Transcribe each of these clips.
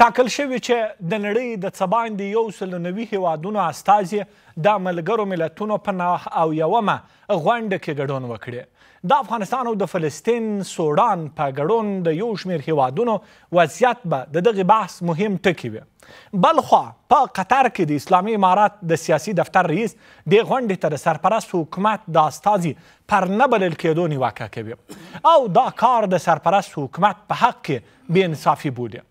ټاکل شوی چې د نړۍ د څه باندې یو سل نوي هیوادونو استازي د ملګرو ملتونو په نه او یومه غونډه کې ګډون وکړي د افغانستان او د فلسطین سوډان په ګډون د یو شمېر هیوادونو وضعیت به د دغې بحث مهم ټکی وي بلخوا په قطر کې د اسلامي امارات د سیاسي دفتر رئیس دې غونډې ته د سرپرست حکومت د استازي پر نه بلل کېدو نیوکه کوي او دا کار د سرپرست حکومت په حق کې بې انصافي بوده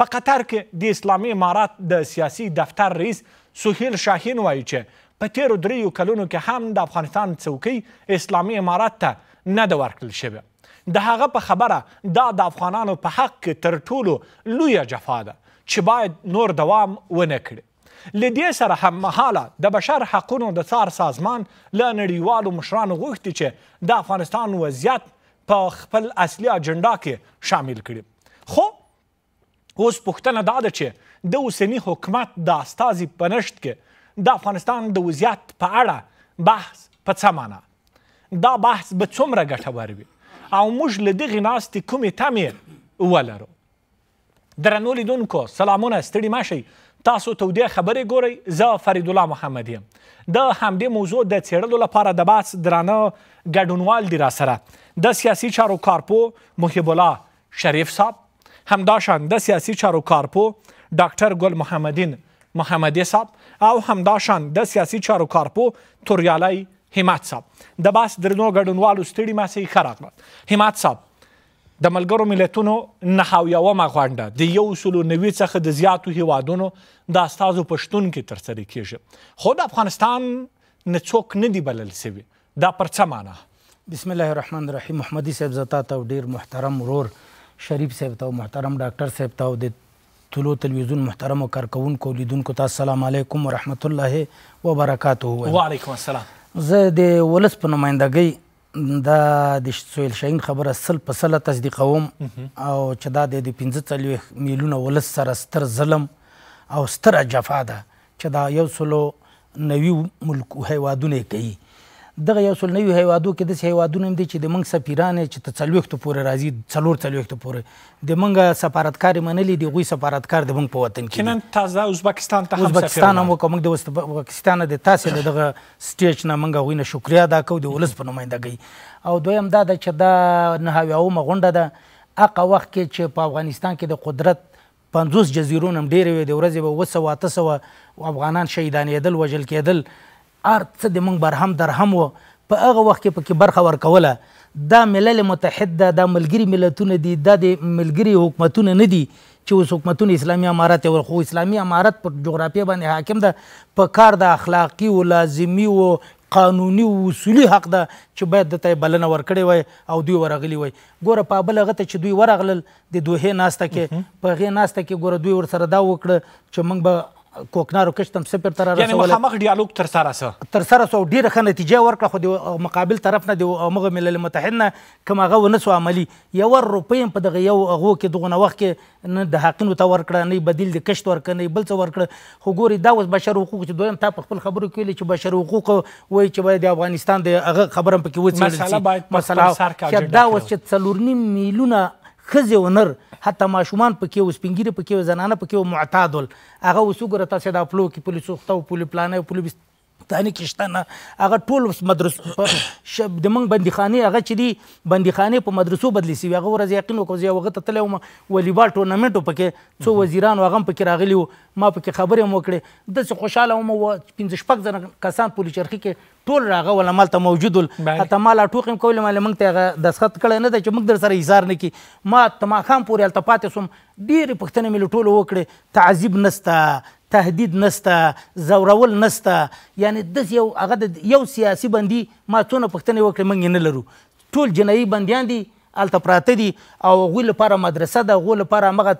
په قطر کې د اسلامي امارات د سیاسي دفتر رئیس سهیل شاهین وایي چې په تیرو دریو کلونو کې هم د افغانستان څوکۍ اسلامي امارات ته نه ده ورکړل شوې د هغه په خبره دا د افغانانو په حق کې تر ټولو لویه جفا ده چې باید نور دوام ونه کړي له دې سره هممهاله د بشر حقونو د څار سازمان له نړیوالو مشرانو غوښتي چې د افغانستان وضعیت په خپل اصلي اجنډا کې شامل کړي خو اوس پوښتنه دا ده چې د اوسني حکومت د استازي په نشت کې د افغانستان د وضعیت په اړه بحث په څه معنا دا بحث به څومره ګټور وي او موږ له دغې ناستې کومې تمې ولرو درنو لیدونکو سلامونه ستړي مه شئ تاسو تودې خبرې ګورئ زه فرید الله محمد یم د همدې موضوع د څېړلو لپاره د بحث درانه ګډونوال دی راسره د سیاسي چارو کارپو محب الله شریف صاحب همداشان د سیاسي چارو کارپو ډاکټر ګل محمدین محمدی صاحب او همداشان د سیاسي چارو کارپو توریالی همات صاحب د باس درنو ګډونوالو ستړي ماسي خراغله همات صاحب د ملګرو ملتونو نهاویومه غونډه د یو سلو نوي څخه د زیاتو هیوادونو د استازو پښتون کې ترسره کیږي خو د افغانستان نه څوک نه دی بلل سوي دا پر څه معنی بسم الله الرحمن الرحیم محمدي صاحب زتا ته ډیر محترم ورور شریف صاحب ته محترم ډاکټر صاحب ته او د طلو تلویزیون محترم کارکونکو لیدونکو ته السلام علیکم ورحمت الله وبرکاته وعلیکم السلام زه د ولس په نمائندګۍ دا د سویل شاهین خبره سل په سله تصدیقوم او چې دا د پنځه څلوېښت میلیونه ولس سره ستر ظلم او ستره جفا ده چې دا یو سلو نوي ملک هیوادونه کوي دغه یو سل نوي هیوادو کې د هیوادونو دي چې د منګ سفیران چې ته څلوېښتو پورې راځي څلور څلوېښتو پورې د منګ سفارتکار منلي دي غوي سفارتکار د منګ په وطن کې نن تازه ازبکستان ته هم ازبکستان هم کوم د ازبکستان د تاسې دغه سټیج نه منګ غوینه شکریا ادا کوو د ولس په نمائندګۍ او دویم دا ده چې دا نه هاویاو مغونډه ده هغه وخت کې چې په افغانستان کې د قدرت 50 جزیرونم ډېرې وي د ورځې به 200 افغانان شهیدانېدل وژل کېدل ار څه د موږ برهم درهم و په هغه وخت کې پکې برخه ورکوله دا ملل متحده دا ملګری ملتونه دي دا د ملګری حکومتونه نه دي چې اوس حکومتونه اسلامي امارت ور خو اسلامي امارت په جغرافیه باندې حاکم ده په کار د اخلاقی او لازمی او قانوني او اصولي حق ده چې باید د ته بلنه ورکړي وای او دوی ورغلي وای ګوره په بل غته چې دوی ورغلل د دوه ناسته کې په غي ناسته کې ګوره دوی ور سره دا وکړه چې موږ به کوکنارو کشتم صفر تر رسول یعنی مخامخ ډیالوګ تر سره سه تر سره سو ډیره ښه نتیجه ورکړه خو د مقابل طرف نه د مغه ملل متحد نه کوم هغه ونه سو عملی یو روپیم په دغه یو هغه کې دغه نه وخت کې نه د حقینو ته ورکړه نه بدیل د کشت ورکړه نه بل څه ورکړه خو ګوري دا اوس بشر حقوق چې دویم تا په خپل خبرو کې چې بشر حقوق وای چې باید د افغانستان د هغه خبرم پکې وڅېړل شي مسله باید مسله دا اوس چې څلور نیم میلیونه خزي او نر حتی ماشومان پکې و سپینګیری پکې و زنانه پکې و معتادل هغه اوس وګوره تاسې دا پلو کې پولي سوخته او پولي پلانه او پولي تانی کشتنه هغه ټول مدرسو شب د منګ بندخانه هغه چې دی بندخانه په مدرسو بدلی سی هغه ورځ یقین وکړ زه هغه ته تلوم والیبال ټورنمنټ پکې څو وزیران هغه پکې راغلی وو ما پکې خبرې مو کړې داسې خوشاله وم و پنځه شپږ زره کسان پولي چرخي کې ټول راغول مالته موجود ول حتی ما لا ټوقیم کولې ما موږ ته هغه دستخط کړی نه دی چې موږ در سره ایزار نه کړي ما ته ماښام پورې هلته پاتې سوم ډېرې پوښتنې مې له ټولو وکړې تعذیب نسته تهدید نسته زورول نسته یعنی داس یو هغه یو سیاسي بندي ما څونه پوښتنې وکړې موږ یې نه لرو ټول جنایي بندیان دي الته پراته دي او غوی لپاره مدرسه ده غوی لپاره مغه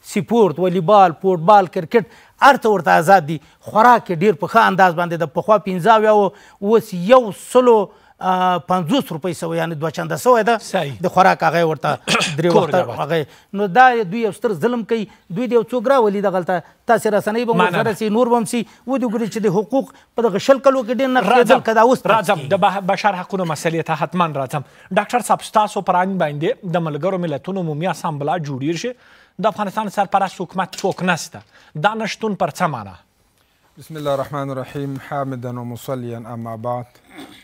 سپورت والیبال فوټبال کرکټ ارته ورته آزاد دي خوراک ډیر په ښه انداز باندې د پخوا 15 او اوس یو سلو 50 روپۍ سو یعنی 200 سو ده د خوراک هغه ورته درې وخت هغه نو دا دوی یو ستر ظلم کوي دوی د یو څوګرا ولې د غلطه تاسو رسنۍ به مزره سي نور بم سي و دې ګوري چې د حقوق په دغه شل کلو کې ډېر نه راځم کدا اوس راځم د بشر حقوقو مسلې ته حتما راځم ډاکټر صاحب تاسو پران باندې د ملګرو ملتونو عمومي اسامبلا جوړیږي د افغانستان سرپرست حکومت څوک نسته دا نشتون پر څه معنی بسم الله الرحمن الرحیم حامدا و مصلیا اما بعد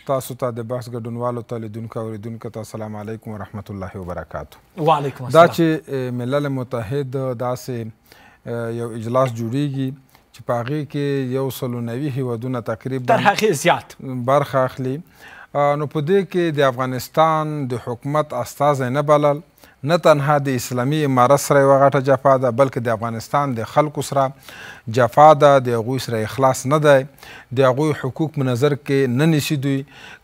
تاسو ته د بحث ګډونوالو ته لیدونکو اوریدونکو ته السلام علیکم ورحمت الله وبرکاته وعلیکم السلام دا چې ملل متحد داسې یو اجلاس جوړیږي چې په هغې کې یو سلو نوي هیوادونه تقریبا تر هغې زیات برخه اخلي نو په دې کې د افغانستان د حکومت استازی نه بلل نه تنها د اسلامي امارت سره یوه غټه جفا ده بلکې د افغانستان د خلکو سره جفا ده د هغوی سره اخلاص نه دی د هغوی حقوق په نظر کې نه نیسي دوی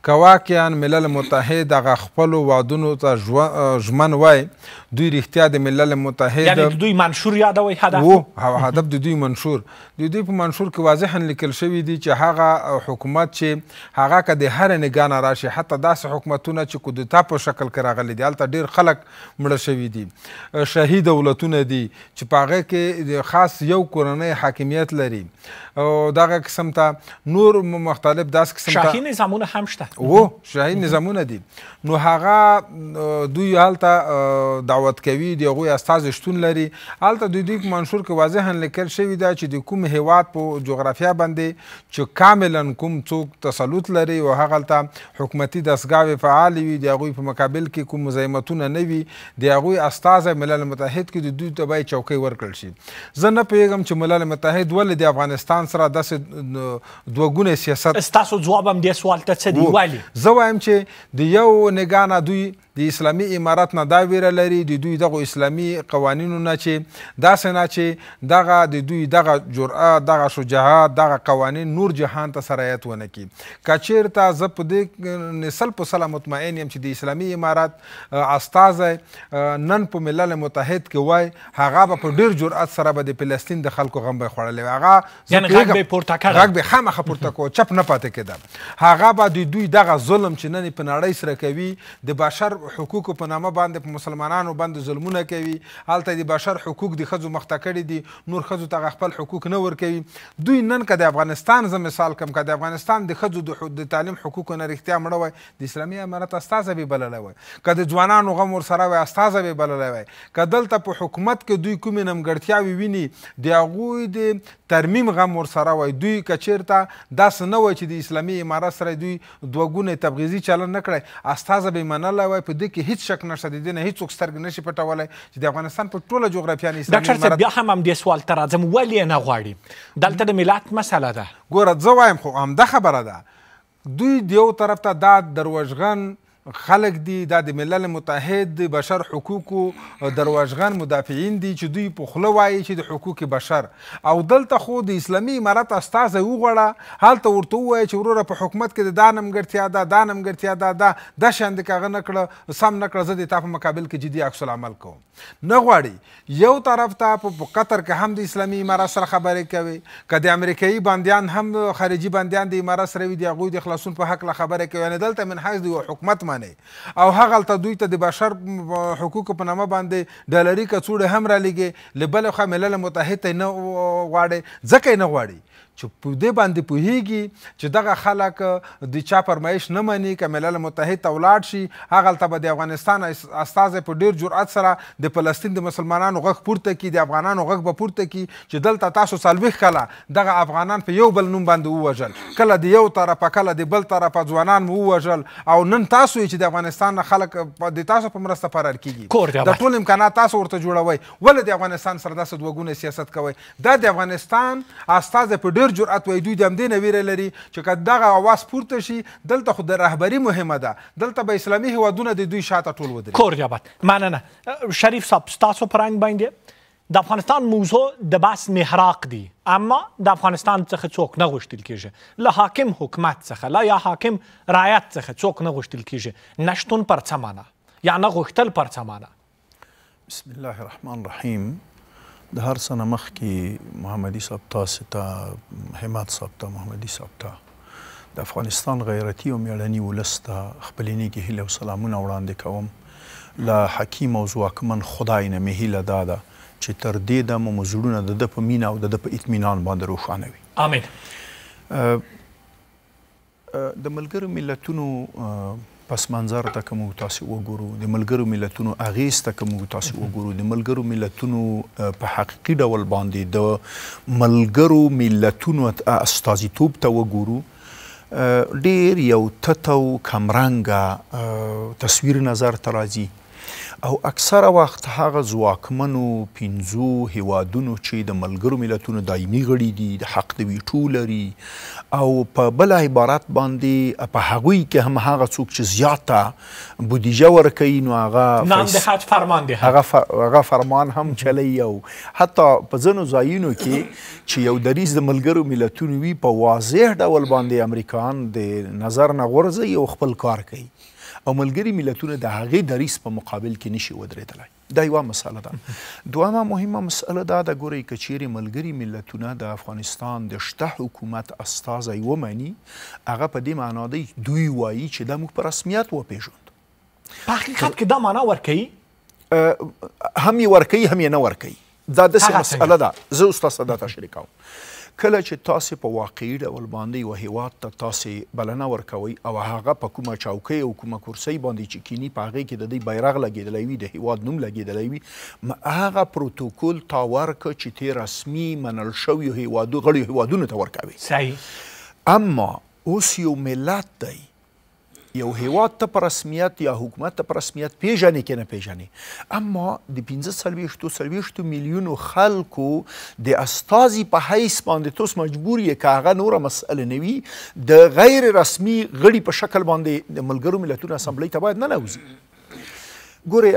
که واقعا ملل متحد هغه خپلو وعدونو ته ژمن وای دوی رښتیا د ملل متحد یعنې دوی منشور یادوي هدف و هدف د دوی منشور د دوی په منشور کې واضحا لیکل شوي دي چې هغه حکومت چې هغه که د هرې نګاه نه راشي حتی داسې حکومتونه چې کودتا په شکل کې راغلي دي هلته ډېر خلک مړه شوي دي شهید دولتونه دي چې په هغه کې خاص یو کورنۍ حاکم حاکمیت لري او دغه قسم ته نور مختلف داس قسم ته شاهي نظامونه هم شته وو شاهي نظامونه دي نو هغه دوی هلته دعوت کوي د هغوی استاز شتون لري هلته دوی دوی منشور کې واضحا لیکل شوي ده چې د کوم هیواد په جغرافیا باندې چې کاملا کوم څوک تسلط لري او هغه هلته حکومتي دستګاوې فعال وي د هغوی په مقابل کې کوم مزاحمتونه نه وي د هغوی استازی ملل متحد کې د دوی ته باید چوکۍ ورکړل شي زه نه پوهېږم چې ملل متحد متحد ولې د افغانستان سره داسې دوګونی سیاست ستاسو ځواب هم دې سوال ته څه دی ولې زه وایم چې د یو نګاه نه دوی د اسلامي امارات نه دا ویره لري د دوی دغه اسلامي قوانینو نه چې داسې نه چې دغه د دوی دغه جرأت دغه شجاعت دغه قوانین نور جهان ته سرایت ونه کړي که چېرته زه په دې نسل په سله مطمئن یم چې د اسلامي امارات استازی نن په ملل متحد کې وای هغه به په ډېر جرأت سره به د پلسطین د خلکو غم به خوړلی هغه یعنی غږ به پورته کړ غږ به خامخه پورته کو چپ نه پاتې کېده هغه به د دوی دغه ظلم چې نن په نړۍ سره کوي د بشر حقوقو په نامه باندې په مسلمانانو باندې ظلمونه کوي هلته د بشر حقوق د ښځو مخته کړي دي نور ښځو ته خپل حقوق نه ورکوي دوی نن که د افغانستان زه مثال کم که د افغانستان د ښځو د تعلیم حقوقو نه رښتیا مړه وای د اسلامي امارت استازه به بللی وای که د ځوانانو غم ورسره وای استازه به بللی وای که دلته په حکومت کې دوی کومې نیمګړتیاوې ویني د هغوی د ترمیم غم ورسره وای دوی که چیرته داسې نه وای چې د اسلامي امارت سره دوی دوه ګونې تبغیزي چلند نه کړی استازه به یې منلی وای په په دې کې هیڅ شک نشته د دې نه هیڅوک سترګې نشي پټولی چې د افغانستان په ټوله جغرافیا نه ډاکټر صاحب بیا هم همدې سوال ته راځم ولې یې نه غواړي دلته د ملت مسله ده ګوره زه وایم خو همدا خبره ده دوی د یو طرف ته دا دروژغن خلق دي د ملل متحد بشر حقوقو دروازغان مدافعین دي چې دوی په خله وایي چې د حقوق بشر او دلته خو د اسلامي امارت استاد یو غړه هلته ورته وایي چې وروره په حکومت کې د دانم ګټیا ده دانم ګټیا ده دا د شند کاغه نکړه سم نکړه زه د تا په مقابل کې جدي عکس العمل کوم نه غواړي یو طرف ته په قطر کې هم د اسلامي امارت سره خبرې کوي کله امریکایي بانديان هم خارجي بانديان د امارت سره وي د غوډ خلاصون په حق خبرې کوي نه دلته من حق دی حکومت ما مانه او هغه ته دوی ته د بشر حقوق په نامه باندې ډالري کڅوړې هم را لګي لبل خو ملل متحد نه غواړي ځکه نه غواړي چې په دې باندې پوهیږي چې دغه خلک د چا فرمایش نه مني که ملل متحد ته ولاړ شي هغلته به د افغانستان استازی په ډیر جرأت سره د فلسطین د مسلمانانو غږ پورته کړي د افغانانو غږ به پورته کړي چې دلته تاسو څلوېښت کاله دغه افغانان په یو بل نوم باندې ووژل کله د یو طرفه کله د بل طرفه ځوانان ووژل او نن تاسو چې د افغانستان خلک د تاسو په مرسته فرار کیږي د ټول امکانات تاسو ورته جوړوي ولې د افغانستان سره داسې دوه سیاست کوي دا د افغانستان استازی په ډیر ډالر جرأت وای دوی د همدې نه ویره لري چې که دغه اواز پورته شي دلته خو د رهبري مهمه ده دلته به اسلامي هیوادونه د دوی شاته ټول ودري کورجابت مننه شریف صاحب ستاسو په رنګ باندې د افغانستان موضوع د بحث محراق دی اما د افغانستان څخه څوک نه غوښتل کیږي له حاکم حکومت څخه لا یا حاکم رایت څخه څوک نه غوښتل کیږي نشتون پر څه معنا یا نه غوښتل پر څه معنا بسم الله الرحمن الرحیم د هر سنه مخ کې محمدي صاحب تاسو ته همت صاحب ته محمدي صاحب ته د افغانستان غیرتی او میړنی ولسته خپلینی کې هله او سلامونه وړاندې کوم لا حکیم او ځواکمن خدای نه مهیله دادا چې تر دې د مزړونه د د په مینا او د په اطمینان باندې روښانه وي امين د ملګرو ملتونو پس منظر ته کوم تاسو وګورو د ملګرو ملتونو اغیز ته کوم تاسو وګورو د ملګرو ملتونو په حقيقي ډول باندې د ملګرو ملتونو استازیتوب ته وګورو ډیر یو تتو کمرنګ تصویر نظر ترازی او اکثره وخت هغه ځواکمنو پنځو هیوادونو چې د ملګرو ملتونو دایمي غړي دي د حق د ویټو لري او په بل عبارت باندې په هغوی کې هم هغه څوک چې زیاته بودیجه ورکوي نو هغه نام د حد فرمان دی هغه هغه فرمان هم چلی او حتی په ځینو ځایونو کې چې یو دریز د ملګرو ملتونو وي په واضح ډول باندې امریکایان د نظر نه غورځي او خپل کار کوي او ملګری ملتونه د هغې دریس په مقابل کې نشي ودرېدلی دا یو مسله ده دویمه مهمه مسله دا د ګوري کچيري ملګری ملتونه د افغانستان د شته حکومت استازي ومني هغه په دې معنا دی دوی وایي چې د موږ په رسمیت وپیژند په حقیقت کې دا معنا ورکوي هم یې ورکوي هم یې نه ورکوي دا داسې مسله ده زه استاد ساده تشریح کوم کله چې تاسو په واقعي ډول باندې یو هیواد ته تاسو بلنه ورکوي او هغه په کومه چوکۍ او کومه کرسۍ باندې چې کینی په هغه کې د دې بیرغ لګیدلی وي د هیواد نوم لګیدلی وي هغه پروتوکول تا ورکه چې تی رسمي منل شوی هیوادو غړي هیوادونو ته ورکوي صحیح اما اوس یو ملت دی یو هیواد ته په رسمیت یا حکومت ته په رسمیت پیژنې کې نه پیژنې اما د پنځه څلوېښتو څلوېښتو میلیونو خلکو د استازي په حیث باندې تاسو مجبور یې که هغه نوره مسئله نه وي د غیر رسمي غړي په شکل باندې د ملګرو ملتونو اسمبلۍ ته باید ننوځي ګورئ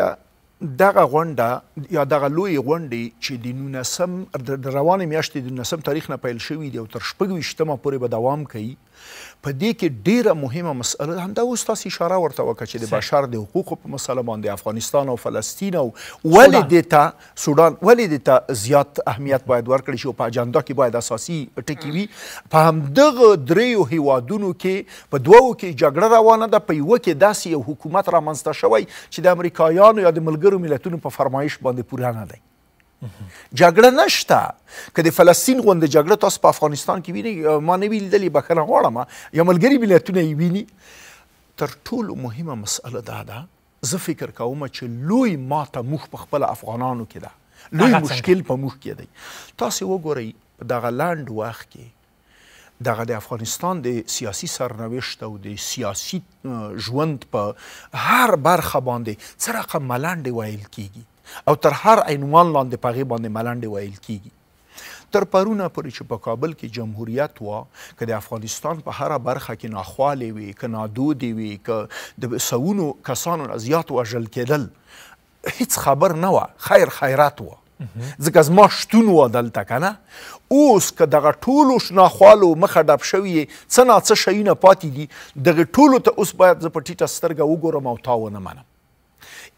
دغه غونډه یا دغه لوی غونډې چې د نولسم د روانې میاشتې د نولسم تاریخ نه پیل شوې دي او تر شپږ ویشتمه پورې به دوام کوي په دې کې ډیره مهمه مسله هم دا اوس تاسو اشاره ورته وکړه چې د بشر د حقوقو په مسله باندې افغانستان او فلسطین او ولې د تا سودان ولې د تا زیات اهمیت باید ورکړي شي او په اجنډا کې باید اساسي ټکی وي په همدغه دریو هیوادونو کې په دوو کې جګړه روانه ده په یو کې داسې یو حکومت رامنځته شوی چې د امریکایانو یا د ملګرو ملتونو په فرمایش باندې پوره نه دی جګړه نشته که د فلسطین غوندې جګړه تاسو په افغانستان کې وینئ ما نه وي لیدلې بښنه غواړم یا ملګري ملتونه یې ویني تر ټولو مهمه مسله دا ده زه فکر کوم چې لوی ماته موږ په خپل افغانانو کې ده لوی مشکل په موږ کې دی تاسو وګورئ په دغه لنډ وخت کې دغه د افغانستان د سیاسي سرنوشت او د سیاسي ژوند په هر برخه باندې څه رقم ملنډې ویل کیږي او تر هر عنوان لاندې په هغې باندې ملنډې ویل کیږي تر پرونه پورې چې په کابل کې جمهوریت وا که د افغانستان په هره برخه کې ناخوالې وي که نادودې وي که د سوونو کسانو نه زیات وژل کېدل هیڅ خبر نه وه خیر خیرات وه ځکه زما شتون وه دلته که نه اوس که دغه ټولو شناخوالو مخه ډب شوې څه ناڅه شیونه پاتې دي دغه ټولو ته اوس باید زه په ټیټه سترګه وګورم او تا ونه منم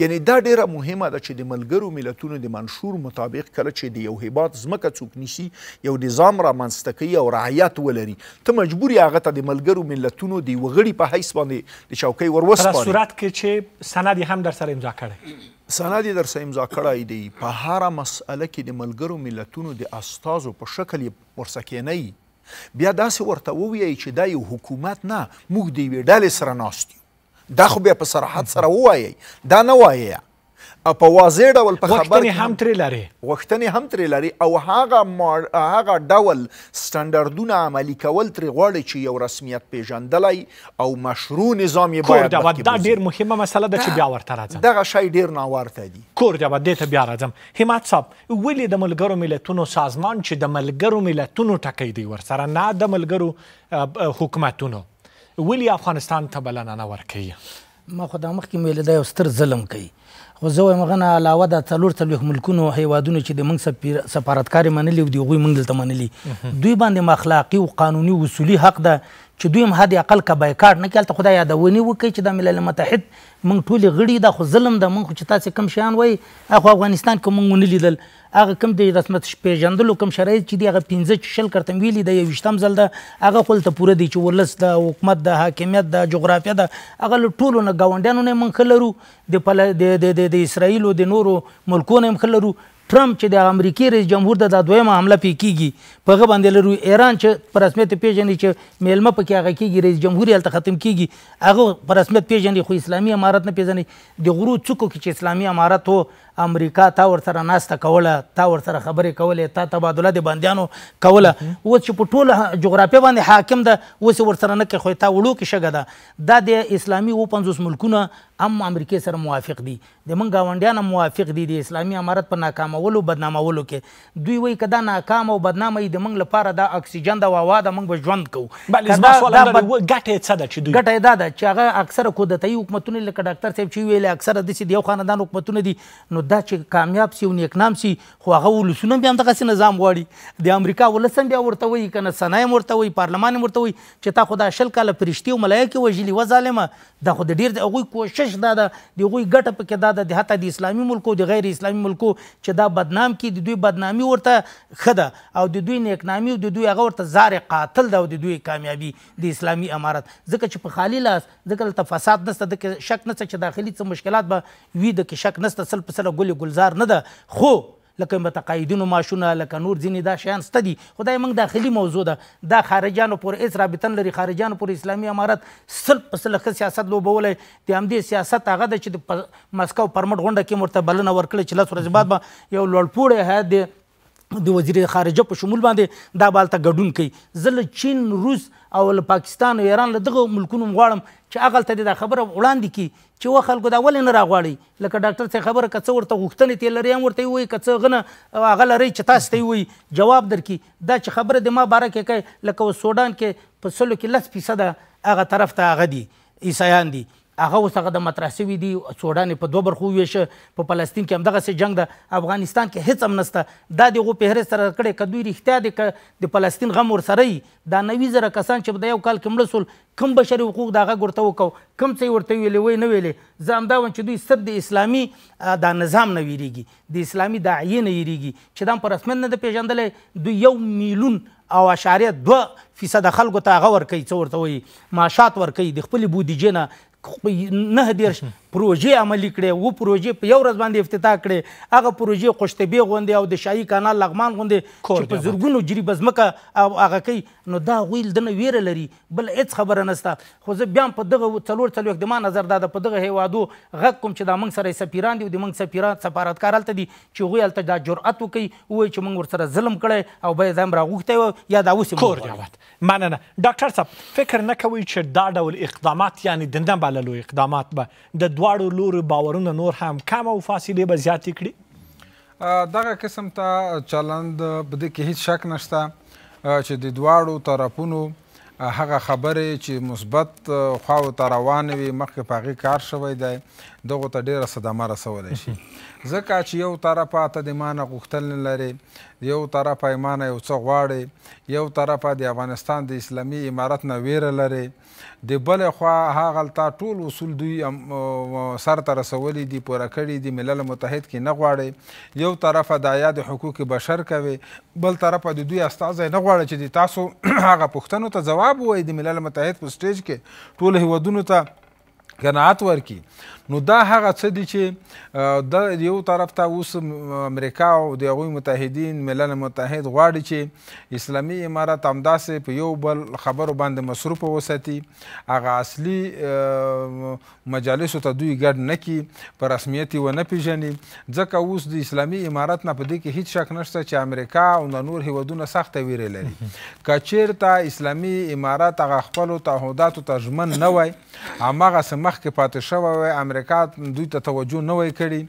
یعنی دا ډیره مهمه ده چې د ملګرو ملتونو د منشور مطابق کله چې د یو هیبات ځمکه څوک نیسي یو نظام رامنځته کوي او رعایت ولري ته مجبور یې هغه ته د ملګرو ملتونو د یوه غړي په حیث باندې د چوکۍ ور وسپاري په صورت کې چې سند هم در سره امضا کړی سند یې در سره امضا کړی دی په هره مسئله کې د ملګرو ملتونو د استازو په شکل یې ورسکینئ بیا داسې ورته وویئ چې دا یو حکومت نه موږ د یوې ډلې سره ناست یو دا خو بیا په صراحت سره ووایئ دا نه وایئ او په واضح ډول په خبر وختنې هم ترې لري وختنې هم ترې لري او هغه مار... هغه ډول سټنډردونه عملی کول ترې غواړي چې یو رسمیت پیژندلی او مشروع نظام یې باید کور دا ډېر مهمه مسله ده چې بیا ورته راځم دغه شی ډېر ناورته دي کور دا دې ته بیا راځم همت صاحب ولې د ملګرو ملتونو سازمان چې د ملګرو ملتونو ټکی دی ورسره نه د ملګرو حکومتونو ولی افغانستان ته بلنه نه ورکوي ما خو دا مخکې ویل دا یو ستر ظلم کوي خو زه وایم هغه نه علاوه دا څلور څلوېښت ملکونو هیوادونو چې د موږ سفارتکارې منلي او د هغوی موږ دلته منلي دوی باندې ما اخلاقي او قانوني اصولي حق ده چې دوی هم حد اقل که بایکاټ نه کړي هلته خدای یادونې وکړي چې دا ملل متحد موږ ټولې غړي دا خو ظلم ده موږ خو چې تاسې کم شیان وایي هغه افغانستان کې موږ ونه لیدل هغه کوم د رسمیت پیژندلو کوم شرایط چې دی هغه 15 شل کرته ویلي د یوشتم ځل د هغه خپل ته پوره دی چې ولس د حکومت د حاکمیت د جغرافیه د هغه ټولو نه گاونډیانو نه منخ لرو د پل د د د اسرایل او د نورو ملکونو منخ لرو ټرمپ چې د امریکای رئیس جمهور د دویمه حمله پی کیږي په غو باندې لرو ایران چې پر رسمیت پیژني چې میلمه پکې هغه کیږي رئیس جمهور یې ختم کیږي هغه پر رسمیت پیژني خو اسلامي امارت نه پیژني د غرو څوک چې اسلامي امارت هو امریکا تا ورسره ناسته کوله تا ورسره خبرې کولې تا تبادله د بندیانو کوله اوس چې په ټوله جغرافیه باندې حاکم ده اوس ورسره نه کوي خو تا وړو کې شګه ده دا د اسلامي و پنځوس ملکونه هم امریکې سره موافق دي د موږ ګاونډیان هم موافق دي د اسلامي امارت په ناکامولو بدنامولو کې دوی وایي که دا ناکام او بدنامه یي د موږ لپاره دا اکسیجن ده هوا ده موږ به ژوند کوو ګټه یې څه ده چې دوی ګټه یې دا ده چې هغه اکثره کودتایي حکومتونه لکه ډاکټر صاحب چې ویلې اکثره داسې د یو خاندان حکومتونه دي نو دا چې کامیاب سي او نیکنام سي خو هغه ولسونه بیا همدغسې نظام غواړي د امریکا ولس هم بیا ورته وایي که نه سنا هم ورته وایي پارلمان هم ورته وایي چې تا خو دا شل کاله فرښتې او ملایکې وژلي وه ظالمه دا خو د ډېر د هغوی کوشش دا ده د هغوی ګټه پکې دا ده د حتی د اسلامي ملکو د غیر اسلامي ملکو چې دا بدنام کړي د دوی بدنامي ورته ښه ده او د دوی نیکنامي او د دوی هغه ورته زار قاتل ده او د دوی کامیابي د اسلامي امارت ځکه چې په خالي لاس ځکه دلته فساد نشته د شک نشته چې داخلي څه مشکلات به وي د کې شک نشته سل په سل ډېره ګلې ګلزار نه ده خو لکه متقاعدینو معاشونه لکه نور ځینې دا شیان سته دي خو دا زموږ داخلي موضوع ده دا خارجیانو پورې هېڅ رابطه نه لري خارجیانو پورې اسلامي امارت سل په سل ښه سیاست لوبولی د همدې سیاست هغه ده چې د مسکو پرمټ غونډه کې م ورته بلنه ورکړې چې لس ورځې بعد به یو لوړپوړی هیات د د وزیر خارجه په شمول باندې دا بالته ګډون کوي زه له چین روس او له پاکستان او ایران له دغه ملکونو غواړم چې هغه ته دا خبره وړاندې کی چې و خلکو دا ولې نه راغواړي لکه ډاکټر څه خبره کڅ ورته غوښتنې تی لري هم ورته وي کڅ غنه هغه لري چې تاسو ته وي جواب درکې دا چې خبره د ما باره کې کوي لکه سودان کې په سلو کې لس فیصده هغه طرف ته هغه دي عیسایان دي هغه اوس هغه د مطرح سوي دي سوډان په دوه برخو وویشه په فلسطین کې همدغسې جنګ د افغانستان کې هیڅ هم نسته دا د هغو پهرې سره کړی که دوی رښتیا دي که د فلسطین غم ورسره وي دا نوي زره کسان چې په د یو کال کې مړه سول کوم بشري حقوق د هغه ورته وکړو کوم څه یې ورته ویلې وی نه ویلې زه همدا وایم چې دوی صرف د اسلامي دا نظام نه ویریږي د اسلامي داعیې نه ویریږي چې دا هم په رسمیت نه ده پېژندلی دوی یو میلیون او اشاریه دوه فیصد خلکو ته هغه ورکوي څه ورته وایي معاشات ورکوي د خپلې بودیجې نه نهديرش پروژې عملی کړې و پروژې په یو ورځ باندې افتتاح کړې هغه پروژې قشتبې غوندې او د شاهي کانال لغمان غوندې چې په زرګونو جریب ځمکه او هغه کوي نو دا غویل دنه ویره لري بل هیڅ خبره نسته خو زه بیا په دغه څلور څلوېښت ما نظر دا ده په دغه هیوادو غږ کوم چې دا موږ سره سفیران دي او د موږ سفیران سفارتکار هلته دي چې هغوی هلته دا جرأت وکوي ووایي چې موږ ورسره ظلم کړی او باید هم راغوښتی و یا دا اوس کور جواد مننه ډاکټر صاحب فکر نه کوئ چې دا ډول اقدامات یعنې دندن به لوی اقدامات به د دواړو لورو باورونه نور هم کم او فاصله به زیاتې کړي دغه قسم ته چلند په دې کې هیڅ شک نشته چې د دواړو طرفونو هغه خبرې چې مثبت خواو ته روانې وي مخکې په هغې کار شوی دی دغو ته ډېره صدمه رسولی شي ځکه چې یو طرفه ته د مانه غوښتل نه لري یو طرفه یې مانه یو څه غواړي یو طرفه د افغانستان د اسلامي امارت نه ویره لري د بلې خوا هاغلته ټول اصول دوی سرته رسولی دي پوره کړي دي ملل متحد کې نه غواړي یو طرفه د یاد حقوق بشر کوي بل طرفه د دوی استازی نه غواړي چې تاسو هغه پوښتنو ته ځواب ووایي د ملل متحد په سټیج کې ټول هیوادونو ته قناعت ورکړي نو دا هغه څه دي چې د یو طرف ته اوس امریکا او د هغوی متحدین ملل متحد غواړي چې اسلامي امارات همداسې په یو بل خبرو باندې مصروف وساتي هغه اصلي مجالسو ته دوی ګډ نه کړي په رسمیت یې ونه پېژني ځکه اوس د اسلامي امارات نه په دې کې هیڅ شک نشته چې امریکا او د نور هیوادونه سخته ویرې لري که چېرته اسلامي امارات هغه خپلو تعهداتو ته ژمن نه وای هماغسې مخکې پاتې شوی وای امریکا تحرکات دوی ته توجه نه وای کړې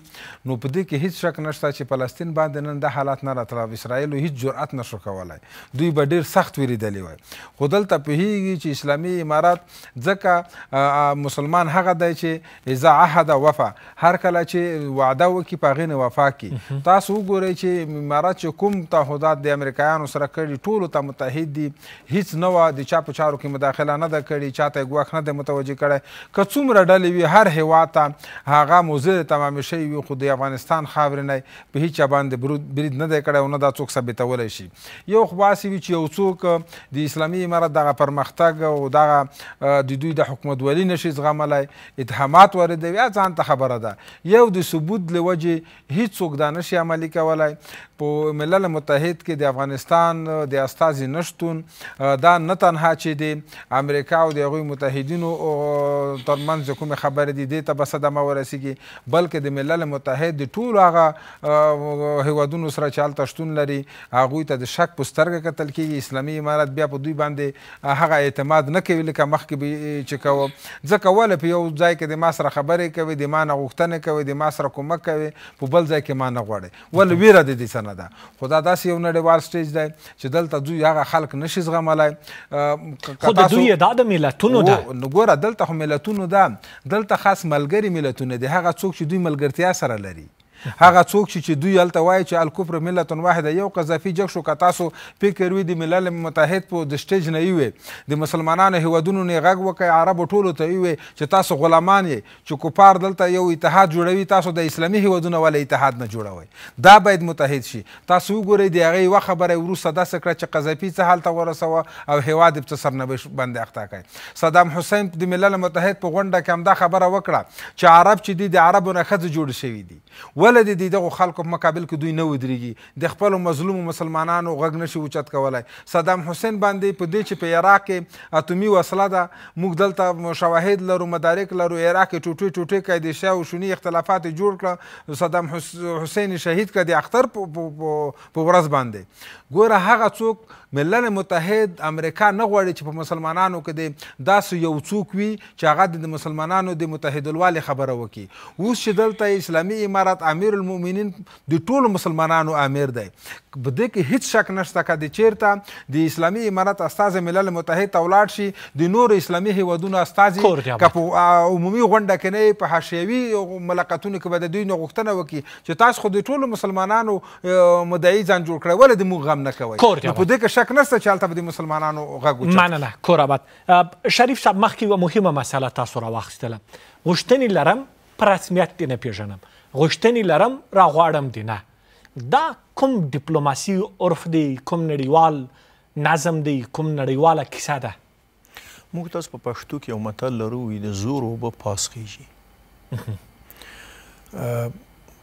نو په دې کې هیڅ شک نشته چې فلسطین باندې نن دا حالات نه راتله اسرائیلو هیڅ جرأت نشو کولی دوی به ډېر سخت ویرېدلی وای خو دلته پوهېږي چې اسلامي امارات ځکه مسلمان هغه دی چې اذا عهد وفا هر کله چې وعده وکړي په هغې نه وفا کړي تاسو وګورئ چې امارات چې کوم تعهدات د امریکایانو سره کړي ټولو ته متحد دي هیڅ نه وه د چا په چارو کې مداخله نه ده کړې چاته یې ګواښ نه دی متوجه کړی که څومره ډلې وي هر هیواد ته ته هغه موضوع تمام شوی وي خو د افغانستان خاورې نه په هیچ چا باندې برید نه دی کړی او نه دا څوک ثابتولی شي یو خو باسي وي چې یو څوک د اسلامي امارت دغه پرمختګ او دغه د دوی د حکومتولي نشي زغملی اتهامات واردوي یا ځان ته خبره ده یو د ثبوت له وجې هیڅوک دا نشي عملي کولی په ملل متحد کې د افغانستان د استازي نشتون دا نه تنها چې د امریکا او د هغوی متحدینو ترمنځ کومې خبرې دي دې ته به صدمه ورسیږي بلکې د ملل متحد د ټولو هغه هیوادونو سره چې هلته شتون لري هغوی ته د شک په سترګه کتل کېږي اسلامي امارت بیا په دوی باندې هغه اعتماد نه کوي لکه مخکې چې کوه ځکه ولې په یو ځای کې د ما سره خبرې کوي د ما نه غوښتنې کوي د ما سره کومک کوي په بل ځای کې ما نه غواړي ولې ویره د دې څه نه ده خو دا داسې یو نړیوال سټیج دی چې دلته دوی هغه خلک نشي زغملی خو د دوی دا د ملتونو ده نو ګوره دلته خو ملتونو ده دلته خاص ملګری ملګری ملتونه دي هغه څوک چې دوی ملګرتیا سره لري هغه څوک چې چې دوی هلته وایي چې الکفر ملت واحده یو قذافي جګ شو که تاسو فکر وي د ملل متحد په د سټیج نه یې د مسلمانانو هیوادونو نه غږ وکړئ عربو ټولو ته یې چې تاسو غلامان یې چې کفار دلته یو اتحاد جوړوي تاسو د اسلامي هیوادونو ولې اتحاد نه جوړوي دا باید متحد شي تاسو وګورئ د هغې یوه خبره وروسته داسې کړه چې قذافي څه هلته ورسوه او هیواد په سرنوشت باندې اخته کړئ صدام حسین د ملل متحد په غونډه کې همدا خبره وکړه چې عرب چې دي د عربو نه ښځې جوړې شوي دي ولې د دې دغو خلکو په مقابل کې دوی نه ودرېږي د خپلو مظلومو مسلمانانو غږ نشي اوچت کولی صدام حسین باندې په دې چې په عراق کې اتومي وسله ده موږ دلته شواهد لرو مدارک لرو عراق کې ټوټې ټوټې قاعدې شوه او شوني اختلافات جوړ کړه صدام حسین شهید کړه د اختر په ورځ باندې ګوره هغه څوک ملل متحد امریکا نه غواړي چې په مسلمانانو کې د داسې یو څوک وي چې هغه د مسلمانانو د متحدالوالې خبره وکړي اوس چې دلته اسلامي امارات امیر امیر المؤمنین د ټولو مسلمانانو امیر دی په دې کې هیڅ شک نشته که د چیرته د اسلامي امارت استازی ملل متحد ته ولاړ شي د نورو اسلامي هیوادونو استازي که په عمومي غونډه کې نه په حاشیوي ملاقاتونو کې به د دوی نه غوښتنه وکړي چې تاسو خو د ټولو مسلمانانو مدعي ځان جوړ کړی ولې د موږ غم نه کوئ نو په دې کې شک نشته چې هلته به د مسلمانانو غږ وچت مننه کور ابد شریف صاحب مخکې یوه مهمه مسله تاسو راواخیستله غوښتنې لرم په رسمیت دې نه پېژنم غشتنی لرم را غواړم دی نه دا کوم ډیپلوماسي عرف دی کوم نړیوال نظم دی کوم نړیواله کیسه ده موږ تاسو په پښتو کې یو متل لرو وي د زور اوبه پاس کیږي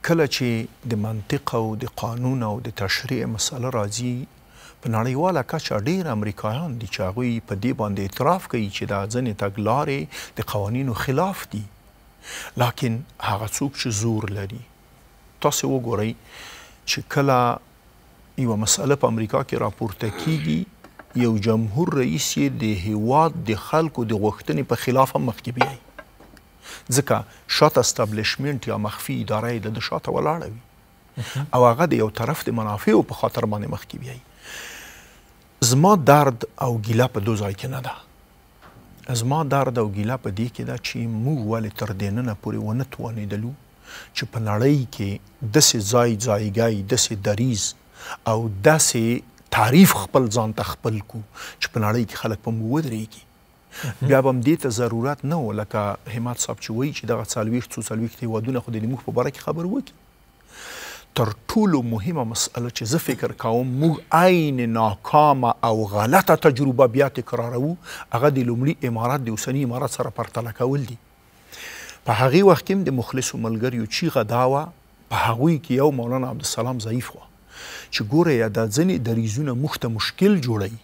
کله چې د منطق او د قانون او د تشریع مسله راځي په نړیواله کچه ډېر امریکایان دي چې هغوی په دې باندې اعتراف کوي چې دا ځینې تګلارې د قوانینو خلاف دي لکن هغه څوک چې زور لري تاسو وګورئ چې کله یو مسله په امریکا کې راپورته کیږي یو جمهور رئیس د هیواد د خلکو د غوښتنې په خلاف هم مخکې بیایي ځکه شاته استابلیشمنت یا مخفي ادارې د شاته ولاړه وي او هغه د یو طرف د منافعو په خاطر باندې مخکې بیایي زما درد او ګیله په دوه ځای کې نه ده زما درد او ګیله په دې کې دا چې موږ ولې تر دې نه پورې ونه توانېدلو چې په نړۍ کې داسې ځای ځایګای داسې دریز او داسې تعریف خپل ځان ته خپل کو چې په نړۍ کې خلک په موږ ودرېږي بیا به هم دې ته ضرورت نه و لکه همت صاحب چې وایي چې دغه څلوېښت څو څلوېښت هېوادونه خو د دې موږ په باره کې خبر وکړي تر ټولو مهمه مسأله چې زه فکر کوم موږ عین ناکامه او غلطه تجربه بیا تکرارو هغه د لومړي امارات د اوسني امارات سره پرتله کول دي په هغې وخت کې هم د مخلصو ملګریو چیغه دا وه په هغوی کې یو مولانا عبدالسلام ضعیف وه چې ګوره یا دا ځینې دریزونه موږ ته مشکل جوړوي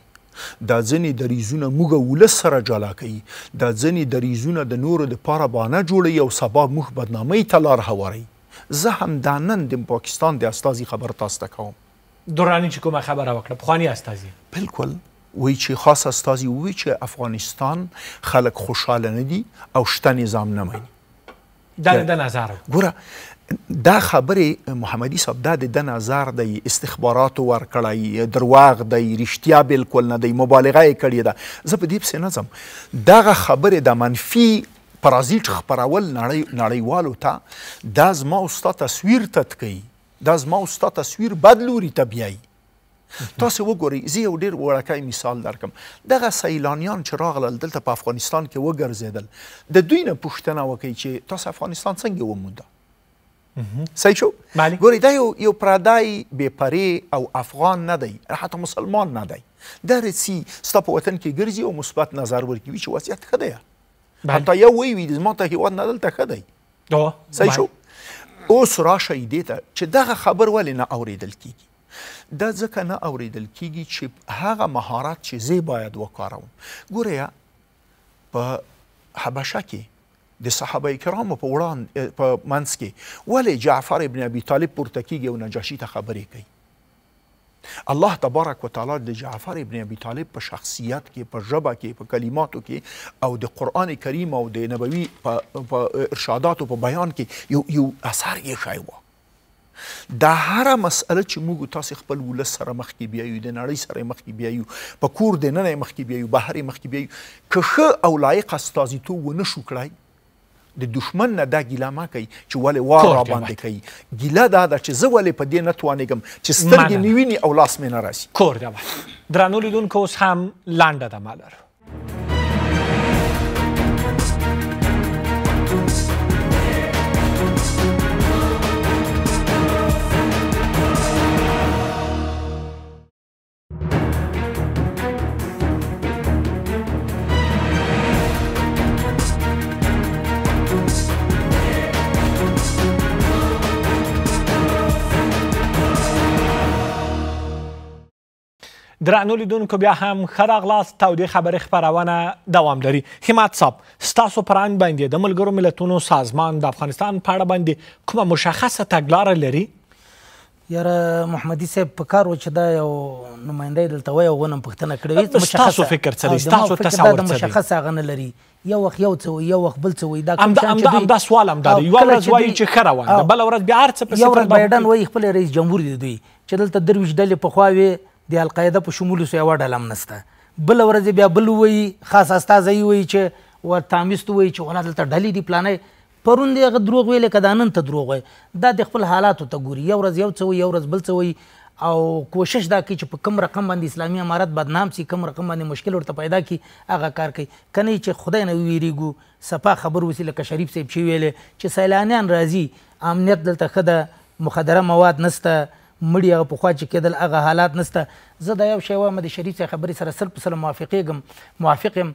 دا ځنې دریزونه موږ ولس سره جلا کوي دا ځنې دریزونه د نورو د پاره بانه جوړي او سبا موږ بدنامۍ ته لار هواروي زه هم دا نن د پاکستان د استازي خبر تاسو ته کوم دورانی چې کومه خبره وکړه پخوانی استازي بالکل وی چې خاص استازي وی چې افغانستان خلک خوشاله نه دي او شته نظام نه مانی دا د نظر ګوره دا خبره محمدي صاحب دا د نظر د استخبارات ورکړی درواغ د رښتیا بالکل نه دی مبالغه کړی دا زه په دې پس نه ځم دا خبره د منفي پرازیټ خبرول نړۍ نړیوالو ته دا زما او ستا تصویر تت کوي دا زما او ستا تصویر بد لوري ته بیایي تاسو وګورئ زه یو ډیر وړکی مثال درکم دغه سیلانیان چې راغلل دلته په افغانستان کې وګرځېدل د دوی نه پوښتنه وکړئ چې تاسو افغانستان څنګه ومونده صحیح شو ګورئ دا یو یو پردی بېپرې او افغان نه دی حتی مسلمان نه دی دا رسي ستا په وطن کې ګرځي او مثبت نظر ورکوي چې وضعیت ښه دی حتی یو وی وي زما ته هیواد نه دلته ښه دی صحیح شو اوس راشه دې ته چې دغه خبر ولې نه اوریدل کیږي دا ځکه نه اوریدل کیږي چې هغه مهارت چې زی باید وکاروم ګوره په حبشه کې د صحابه کرامو په وړاندې په منځ کې ولې جعفر ابن ابي طالب پورته کیږي او نجاشي ته خبرې کوي الله تبارک وتعالى د جعفر ابن ابي طالب په شخصیت کې په ژبه کې په کلماتو کې او د قران کریم او د نبوي په ارشاداتو په بیان کې یو یو اثر یې شایو دا هر مسله چې موږ تاسو خپل ول سره مخ کې بیایو د نړۍ سره مخ کې بیایو په کور د نړۍ مخ کې بیایو بهر مخ کې بیایو که ښه او لایق استازیتو ونه شو کړای د دشمن نه دا ګیله ما کوي چې ولې وار را باندې کوي ګیله دا ده چې زه ولې په دې نه توانېږم چې سترګې مې ویني او لاس مې نه راسي کور دی درنو لیدونکو اوس هم لنډه ده مالر درنو لیدونکو بیا هم ښه راغلاست تودې خبرې خپرونه دوام لري همت صاحب ستاسو پر اند باندې د ملګرو ملتونو سازمان د افغانستان په اړه باندې کومه مشخصه تګلاره لري یاره محمدي صاحب په کار و چې دا یو نماینده دلته وایي او ونه پوښتنه کړې وي ستاسو فکر څه دی ستاسو تصور څه دی مشخص هغه نه لري یو وخت یو څه یو وخت بل څه وي دا کوم شان چې دا سوال هم دا دی یو ورځ وایي چې ښه روان ده بل ورځ بیا هر څه په صفر باندې یو ورځ بایدن وایي خپل رئیس جمهور دی دوی چې دلته درویش ډلې پخوا وي د القاعده په شمول سو یو ډلم نسته بل ورځ بیا بل وی خاص استاد ای وی چې و تامیست وی چې ولا دلته ډلې دی پلانې پرون دی هغه دروغ ویل کدانن ته دروغ وای دا د خپل حالاتو ته ګوري یو ورځ یو څه یو ورځ بل څه وی او کوشش دا کی چې په کم رقم باندې اسلامي امارت بدنام سي کم رقم باندې مشکل ورته پیدا کی هغه کار کوي کني چې خدای نه ویریګو سپا خبر وسی لکه شریف صاحب چې ویل چې سیلانیان راځي امنیت دلته خده مخدره مواد نسته مړي هغه پخوا چې کېدل هغه حالات نسته زه دا یو شی وایم د شریف صاحب خبرې سره سل په سل موافقېږم موافق یم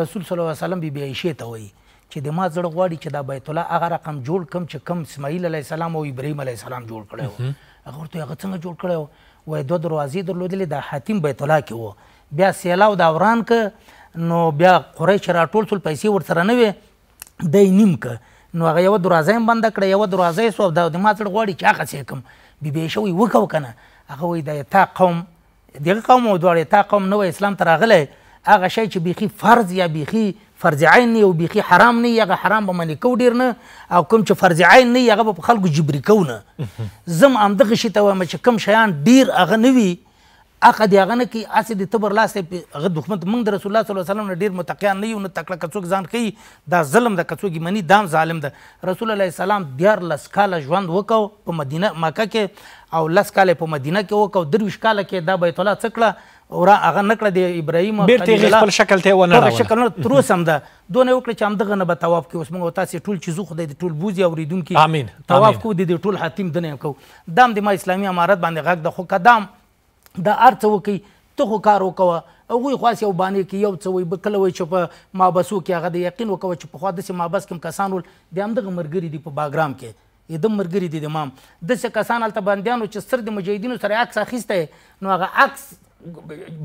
رسول صلی الله علیه وسلم بي بي عائشې ته وایي چې د ما زړه غواړي چې دا بیت الله هغه رقم جوړ کم چې کم اسماعیل علیه السلام او ابراهیم علیه السلام جوړ کړی و هغه ورته هغه څنګه جوړ کړی و وایي دوه دروازې درلودلې د حاتم بیت الله کې و بیا سیلاو دا وران که نو بیا قریش راټول شول پیسې ورسره نه وې دی نیم که نو هغه یو دروازه هم بنده کړه یو دروازه یې سو د ما زړه غواړي چې هغه څه کم بي بي شوی وکاو کنه هغه وای د تا قوم دغه قوم او دوړې تا قوم نو اسلام ته راغله هغه شی چې بيخي فرض یا بيخي فرض عین نه او بيخي حرام نه یا حرام به منی کو ډیر نه او کوم چې فرض عین نه یا به خلکو جبري کو نه زم ام دغه شی ته وایم چې کم شیان ډیر هغه نه وي اخه دی هغه نه کوي هسې د تبر لاس هغه دښمن ته موږ د رسول الله صلی الله علیه وسلم نه ډېر متقیان نه یو نه تکړه که څوک ځان کوي دا ظلم ده که څوک یې مني دام ظالم ده رسول علیه السلام دیارلس کاله ژوند وکړ په مدینه مکه کې او لس کاله په مدینه کې وکړ درویشت کاله کې دا بیت الله څه کړه ورا هغه نکړه د ابراهیم بیرته خپل شکل ته ونه راوړل شکل نه تر اوسه هم ده دونه وکړه چې همدغه نه به طواف کوي اوس موږ تاسو ټول چې زو خدای د ټول بوزي اوریدونکي امین طواف کو د ټول حاتم دنه کو دام د ما اسلامي امارت باندې غږ د خو قدم د ارڅ وکي ته خو کار وکوه هغوی خاص یو بانې کې یو څه وایي به کله وایي چې په مابسو کې هغه د یقین وکوه چې پخوا داسې مابس کې هم کسان ول د همدغه ملګري دي په باګرام کې د مرګري دي د مام داسې کسان هلته بندیانو چې سر د مجاهدینو سره عکس اخیستی نو هغه عکس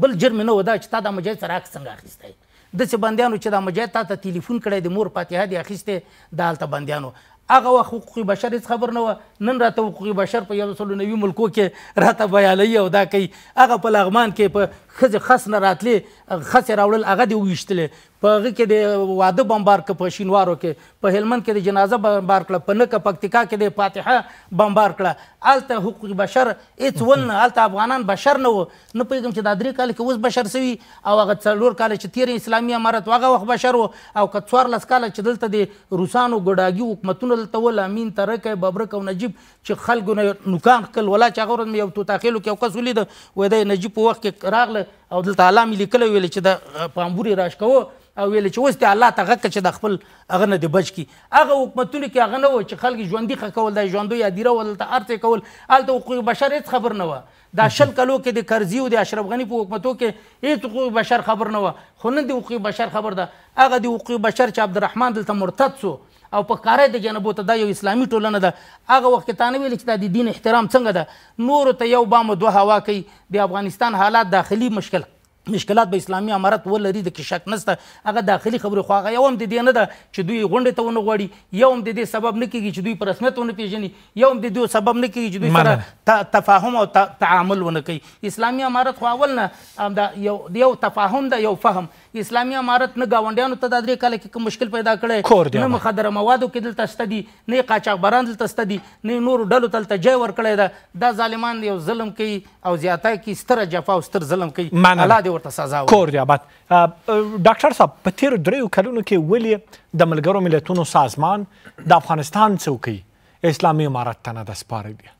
بل جرم نه و دا چې تا دا مجاهد سره عکس څنګه اخیستی داسې بندیانو چې دا مجاهد تا ته تیلیفون کړی د مور فاتحه دي اخیستی دا هلته بندیانو هغه وخت حقوق بشر هیڅ خبر نه و نن راته حقوق بشر په یو سلو نوي ملکو کې راته ویالوي او دا کوي هغه په لغمان کې په خځې خس نه راتلې خسې راوړل هغه دې وویشتلې په هغه کې د واده بمبار که په شینوارو کې په هلمند کې د جنازه بمبار کړه په نکه پکتیکا کې د فاتحه بمبار کړه هلته حقوق بشر هېڅ ول نه هلته افغانان بشر نه وو نه پوهېږم چې دا درې کاله کې اوس بشر سوي او هغه څلور کاله چې تېر اسلامي امارت هغه وخت بشر وو او که څوارلس کاله چې دلته د روسانو ګوډاګي حکومتونه دلته ول امین ترکی ببرک او نجیب چې خلکو نه نوکان کل ولا چې هغه ورځ مې یو توتاخیلو کې یو کس ولید وای دی نجیب په وخت کې راغله او دلته الله مې لیکلی ویل چې د پامبوري راش کوو او ویل چې اوس ته الله ته غک چې د خپل هغه نه دی بچ کی هغه حکومتونه کې هغه نه و چې خلک ژوندۍ خ کول د ژوندو یا دیره ولته ارته کول الته حقوق بشر هیڅ خبر نه و دا شل کلو کې د کرزی او د اشرف غنی په حکومتو کې هیڅ حقوق بشر خبر نه و خو نن د حقوق بشر خبر ده هغه د حقوق بشر چې عبدالرحمن دلته مرتد سو او په کار د جنبو ته دا یو اسلامي ټولنه ده هغه وخت کې تا نه ویل چې دا د دین احترام څنګه ده نورو ته یو بام دوه هوا کوي د افغانستان حالات داخلي مشکل مشکلات به اسلامي امارت ولري د کې شک نسته هغه داخلي خبره خو هغه یو هم د دې نه ده چې دوی غونډې ته ونه غواړي یو هم د دې سبب نه کېږي چې دوی په رسمیت ونه پیژني یو هم د دوی سبب نه کېږي چې دوی سره تفاهم او تعامل ونه کوي اسلامي امارت خو اول نه یو یو تفاهم ده یو فهم کې اسلامي امارت نه گاونډیانو ته دا درې کاله کې کوم مشکل پیدا کړی نه مخدره موادو کې دلته شته دي نه یې قاچاقبران دلته شته دي نه یې نورو ډلو ته دلته ځای ورکړی ده دا ظالمان یو ظلم کوي او زیاتی کې ستره جفا او ستر ظلم کوي الله دې ورته سزا کور دی آباد ډاکټر صاحب په تیرو دریو کلونو کې ولې د ملګرو ملتونو سازمان د افغانستان څه کوي اسلامي امارت ته نه ده سپارلې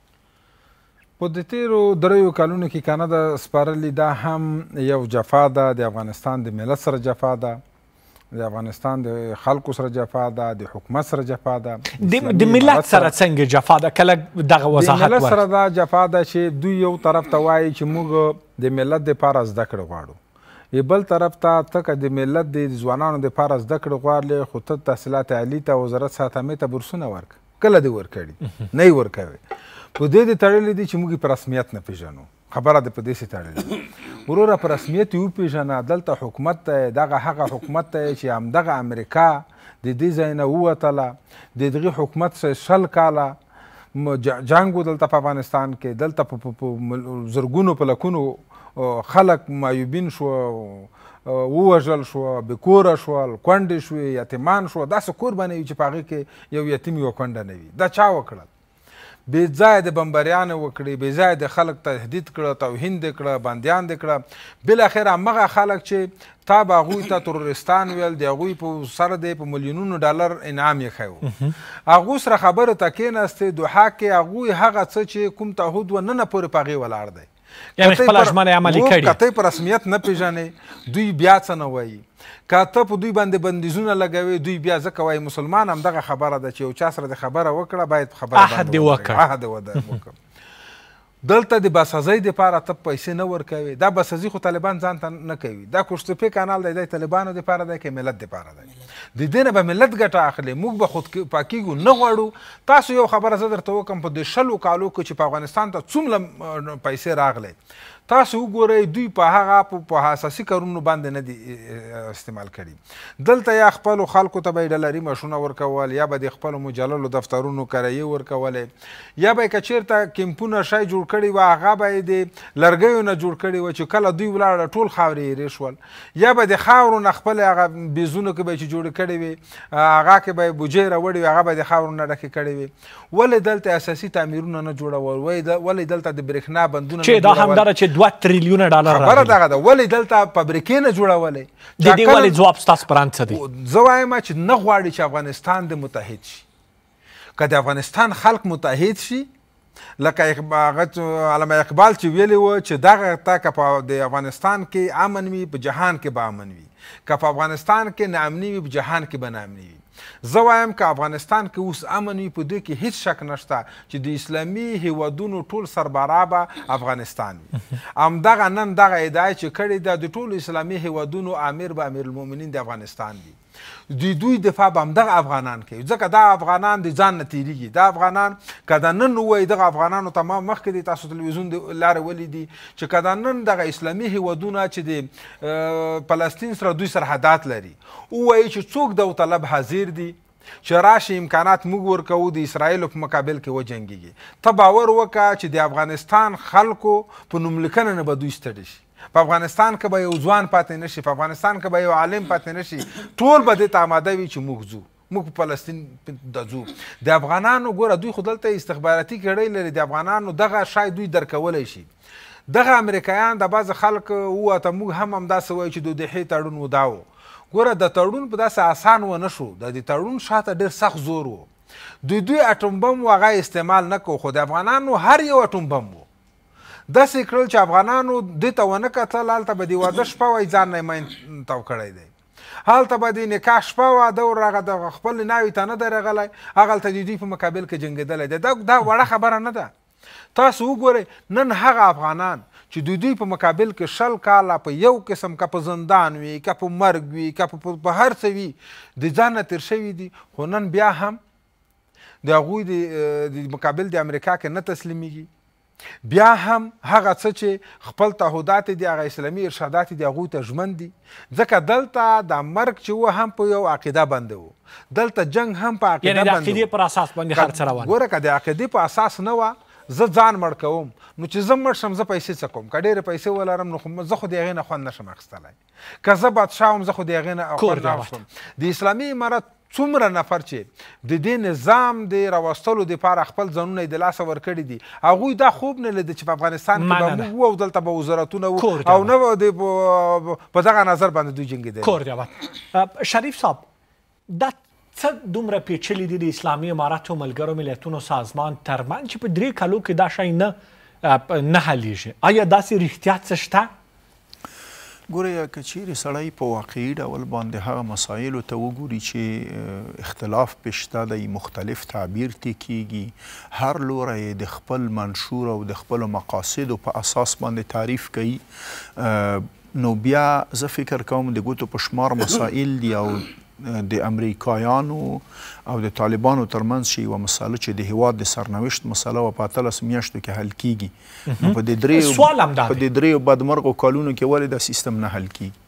په د تیرو دریو کالونو کې کانادا سپارلی دا هم یو جفا ده د افغانستان د ملت سره جفا ده د افغانستان د خلکو سره جفا ده د حکومت سره جفا ده د ملت سره څنګه جفا ده کله دغه وضاحت ورکړه د ملت سره دا جفا ده چې دوی یو طرف ته وایي چې موږ د ملت لپاره زده کړه غواړو بل طرف ته تک د ملت د ځوانانو لپاره زده کړه غواړي خو ته تحصیلات عالی ته وزارت ساتمه ته برسونه ورک کله دی ورکړي نه ورکوي په دې د تړلې دي چې موږ په رسمیت نه پیژنو خبره ده په دې څه تړلې وروره په رسمیت یو پیژنه دلته حکومت ته دغه هغه حکومت ته چې همدغه امریکا د دې ځای نه ووتله د دغې حکومت څخه شل کاله جنگ دلته په افغانستان کې دلته په زرګونو په لکونو خلک معیوبین شو ووژل شو بې کوره شول کونډې شوې یتیمان شو داسې کور به نه وي چې په هغې کې یو یتیم یوه کونډه نه وي دا چا وکړل بې ځایه د بمبریان وکړي بې ځایه د خلک تهدید کړه توهین دې کړه بندیان دې کړه بلاخره هغه خلک چې تا به هغوی ته ترورستان ویل د هغوی په سر دی په میلیونونو ډالر انعام یې ښی و هغو سره خبرو ته کېناستې دوحا کې هغوی هغه څه چې کوم تعهد و نه نه پورې په هغې ولاړ دی یعنی خپل ژمنه عملي کړي کته پر رسمیت نه پیژنې دوی بیا څه نه وایي کاته په دوی باندې بندیزونه لګوي دوی بیا ځکه وایي مسلمان هم دغه خبره ده چې یو چا سره د خبره وکړه باید خبره عهد وکړه عهد وکړه دلته د بسازۍ دپاره ته پیسې نه ورکوي دا بسازي خو طالبان ځان ته نه کوي دا کوشتپې کانال دی دی طالبانو دپاره دی که ملت دپاره دی د دې نه به ملت ګټه اخلي موږ به خود پاکیږو نه غواړو تاسو یو خبره زه درته وکړم په دې شلو کالو کې چې په افغانستان ته څومره پیسې راغلی تاسو وګورئ دوی په هغه په حساسي کارونو باندې نه دي استعمال کړي دلته یا خپل خلکو ته به ډلري مشونه ورکول یا به د خپل مجللو دفترونو کرایي ورکولې یا به کچیرته کمپونه شای جوړ کړي و هغه به د لرګیو نه جوړ کړي و چې کله دوی ولاړ ټول خاورې ریښول یا به د خاورو نه خپل هغه بيزونه کې به چې جوړ کړي وي هغه کې به بوجې راوړي هغه به د خاورو نه ډکه کړي وي ولې دلته اساسي تعمیرونه نه جوړول وای ولې دلته د برېښنا بندونه چې دا همدار چې 2 ټریلیونه ډالر خبره دغه ده ولې دلته فابریکې نه جوړولې د دې ولې ځواب ستاسو پر څه دی زه وایم چې نه غواړي چې افغانستان د متحد شي که د افغانستان خلق متحد شي لکه علامه اقبال چې ویلی و چې دغه تا که په د افغانستان کې امن وي په جهان کې به امن وي که په افغانستان کې ناامني وي په جهان کې به ناامني وي زه وایم که افغانستان کې اوس امن وي په دوی کې هیڅ شک نشته چې د اسلامي هیوادونو ټول سربرا به افغانستان وي همدغه نن دغه ادعا چې کړې ده د ټولو اسلامي هیوادونو امیر به امیر المؤمنین د افغانستان دي دوی دوی دفاع به همدغه افغانان کوي ځکه دا افغانان د ځان نه تیریږي دا افغانان که دا نن ووایي دغه افغانانو ته ما مخکې د تاسو تلویزیون لارې ولیدي چې که دا نن دغه اسلامي هیوادونه چې د فلسطین سره دوی سرحدات لري ووایي چې څوک داوطلب حاضر دي چې راشي امکانات موږ ورکوو د اسرایلو په مقابل کې وجنګیږي ته باور وکړه چې د افغانستان خلکو په نوملیکنه نه به دوی ستړي شي په افغانستان کې به یو ځوان پاتې نشي په افغانستان کې به یو عالم پاتې نشي ټول به دې ته آماده وي چې موږ ځو موږ په فلسطین د ځو د افغانانو ګوره دوی خو دلته استخباراتي کړۍ لري د افغانانو دغه شای دوی درکولی شي دغه امریکایان د بعض خلک ووته موږ هم همداسې وایو چې دودحې تړون وداوه ګوره د تړون په داسې آسان و نه شو د دې تړون شاته ډېر سخت زور و دوی دوی اټوم بم و هغه استعمال نه کو خو د افغانانو هر یو اټوم بم و داسې کړل چې افغانانو دې ته ونه کتل هلته به دې واده شپه وای ځان نه یې مین تاو کړی دی هلته به د نکاح شپه واده ور هغه د خپل ناوې ته نه دی راغلی هغلته د دوی په مقابل کې جنګېدلی دی دا دا وړه خبره نه ده تاسو وګورئ نن هغه افغانان چې د دوی په مقابل کې شل کاله په یو قسم که په زندان وي که په مرګ وي که په هر څه وي د ځان نه تېر شوي دي خو نن بیا هم د هغوی د مقابل د امریکا کې نه تسلیمیږي بیا هم هغه څه چې خپل تعهدات دي هغه اسلامي ارشادات دي هغوی ته ژمن دي ځکه دلته دا مرګ چې و هم په یو عقیده باندې و دلته جنگ هم په عقیده باندې یعنې د عقیدې پر اساس باندې هر څه روان ګوره که د عقیدې په اساس نه وه زه ځان مړ کوم نو چې زه مړ شم زه پیسې څه کوم که ډېرې پیسې ولرم نو خو زه خو د هغې نه خوند نشم اخیستلی که زه بادشاه وم زه خو د هغې نه خوند اخلم د اسلامي عمارت څومره نفر چې د دې نظام د راوستلو دپاره خپل ځانونه یې د لاسه ورکړي دي هغوی دا خوب نه لیده چې په افغانستان کې به موږ او دلته به وزارتونه وو او نه به په دغه نظر باندې دوی جنګېدل کور دیابت شریف صاحب دا څه دومره پیچلي دي د اسلامي اماراتو ملګرو ملتونو سازمان ترمن چې په درې کالو کې دا شی نه نه حلیږي آیا داسې رښتیا څه شته ګوره که چیرې سړی په واقعي ډول باندې هغه مسایلو ته وګوري چې اختلاف پشته دی مختلف تعبیر تی کیږي هر لوری د خپل منشور او د خپل مقاصدو په اساس باندې تعریف کوي نو بیا زه فکر کوم د ګوتو په شمار مسایل دي او د امریکایانو او د طالبانو ترمنځ شي و مسله چې د هواد د سرنوشت مسله و په 13 میاشتو کې حل کیږي نو په دې درې په دې درې بدمرغو کالونو کې ولې د سیستم نه حل کیږي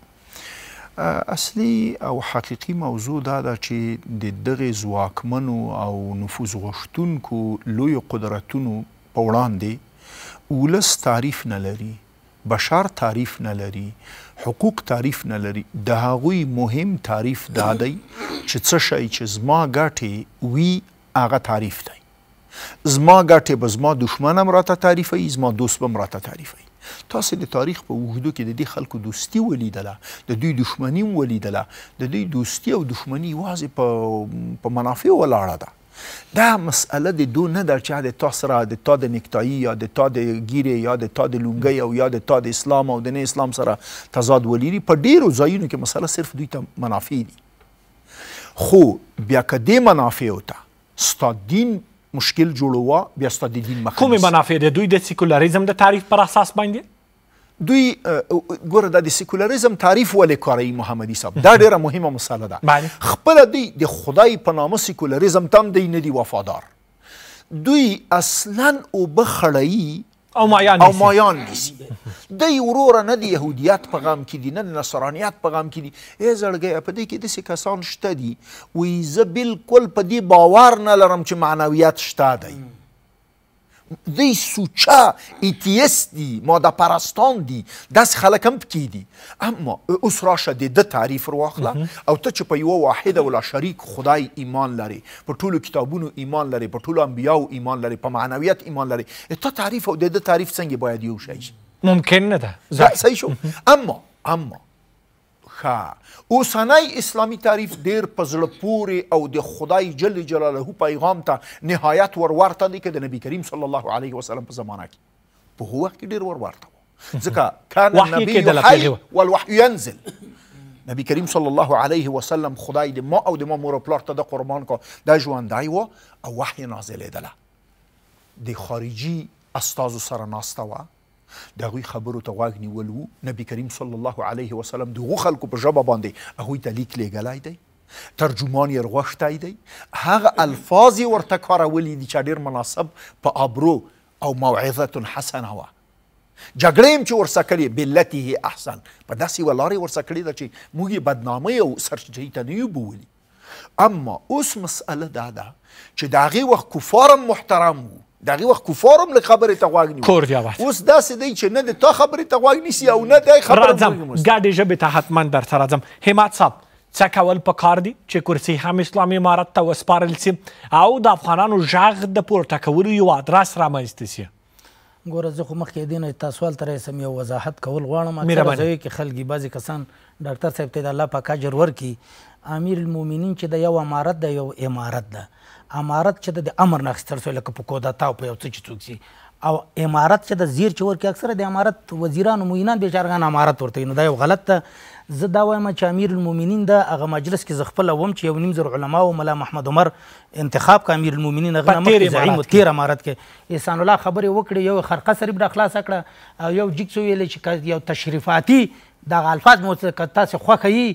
اصلي او حقيقي موضوع دا ده چې د دغه ځواکمنو او نفوذ غوښتونکو لوی قدرتونو په وړاندې ولس تعریف نه لري بشار تعریف نه لري حقوق تعریف نه لري د هغوی مهم تعریف دا دی چې څه شی چې زما ګټې وي هغه تعریف دی زما ګټې به زما دښمنم راته تعریفوي زما دوست به راته تعریفوي تاسو د تاریخ په وجودو کې د دې خلکو دوستی ولیدله د دوی دښمنی ولیدله د دوی دوستی او دښمنی واځي په په منافع ولاړه ده دا مسأله د دو نه در چې د تا سره د تا د نکتایی یا د تا د ګیرې یا د تا د لونګۍ او یا د تا د اسلام او د نه اسلام سره تضاد ولري په ډیرو ځایونو کې مسله صرف دوی ته منافع دي خو بیا که دې منافعو ته ستا دین مشکل جوړوه بیا ستا د دین مخه کومې منافع د دوی د سیکولاریزم د تعریف پر اساس باندې دوی ګوره د سیکولریزم تعریف ولې کوي محمدي صاحب دا ډیره مهمه مسله ده خپل دوی د خدای په نامه سیکولریزم تم دی نه دی وفادار دوی اصلا او بخړی او مایان او مایان نیسی دی ورور نه دی يهودیت په غم کې دي نه نصرانیت په غم کې دي ای زړګي په دې کې د کسان شته دي وې زه بالکل په دې باور نه لرم چې معنویت شته دی دی سوچا ایتیست دی ماده پرستان دی داس خلکم پکې دي اما اوس راشه د ده تعریف رواخله او ته چې په یوه واحده ولا شریک خدای ایمان لري په ټولو کتابونو ایمان لري په ټولو انبیاو ایمان لري په معنویت ایمان لري ته تعریف او د ده تعریف څنګه باید یو شی ممکن نه ده صحیح شو اما اما ښه اوسنۍ اسلامي تعریف ډیر په زړه پورې او د خدای جل جلاله پیغام ته نهایت ور ورته دی که د نبی کریم صلی الله علیه وسلم په زمانه کې په هو وخت کې ډیر ور ورته و ځکه کان النبی حی والوحی ينزل نبی کریم صلی الله علیه وسلم خدای د ما او د ما مور پلار ته د قربان کا د ژوندی و او وحی نازلېدله د خارجي استازو سره ناسته وه د غوي خبرو ته غوږ نیول وو نبی کریم صلی الله علیه وسلم دغه خلکو په ژبه باندې هغه ته لیک لګلای دی ترجمان یې غوښتای دی هغه الفاظ ورته کارولي دي چې ډیر مناسب په ابرو او موعظه حسنه وه جګړې هم چې ورسکلې بلته احسن په داسې ولارې ورسکلې ده چې موږ بدنامۍ او سرچټۍ ته نه یو بولي اما اوس مسئله دا ده چې د هغې وخت کفار محترم وو دغه وخت کفارم له خبره ته غواګ نیو کور دی اوس داسې دی چې نه د تا خبره ته غواګ نیسی او نه د خبره راځم ګاډي جبه ته حتما در سره راځم همات صاحب څه کول پکار دي چې کرسي هم اسلامي امارت ته وسپارل سي او د افغانانو ژغ د پورته کولو یو ادرس رامنځته سي ګوره زه خو مخکې دین ته سوال تر سم یو وضاحت کول غواړم زه کې خلګي بعضی کسان ډاکټر صاحب ته د الله پاک اجر ورکي امیر المؤمنین چې د یو امارت د یو امارت ده امارت چې د امر نه اخیستل شوی لکه په کودتا او په یو څه چې څوک سي او امارت چې د زیر چې ورکې اکثره د امارت وزیرانو موینان بیچارغان امارت ورته نو دا یو غلط ته زه دا وایم چې امیر المؤمنین د هغه مجلس کې زغفل وم چې یو نیم زر علما او ملا محمد عمر انتخاب کا امیر المؤمنین هغه مخکې زعیم تیر امارت کې احسان الله خبرې وکړې یو خرقه سریب را خلاص کړه یو جګسو ویل چې یو تشریفاتي د الفاظ مو تاسو خوخه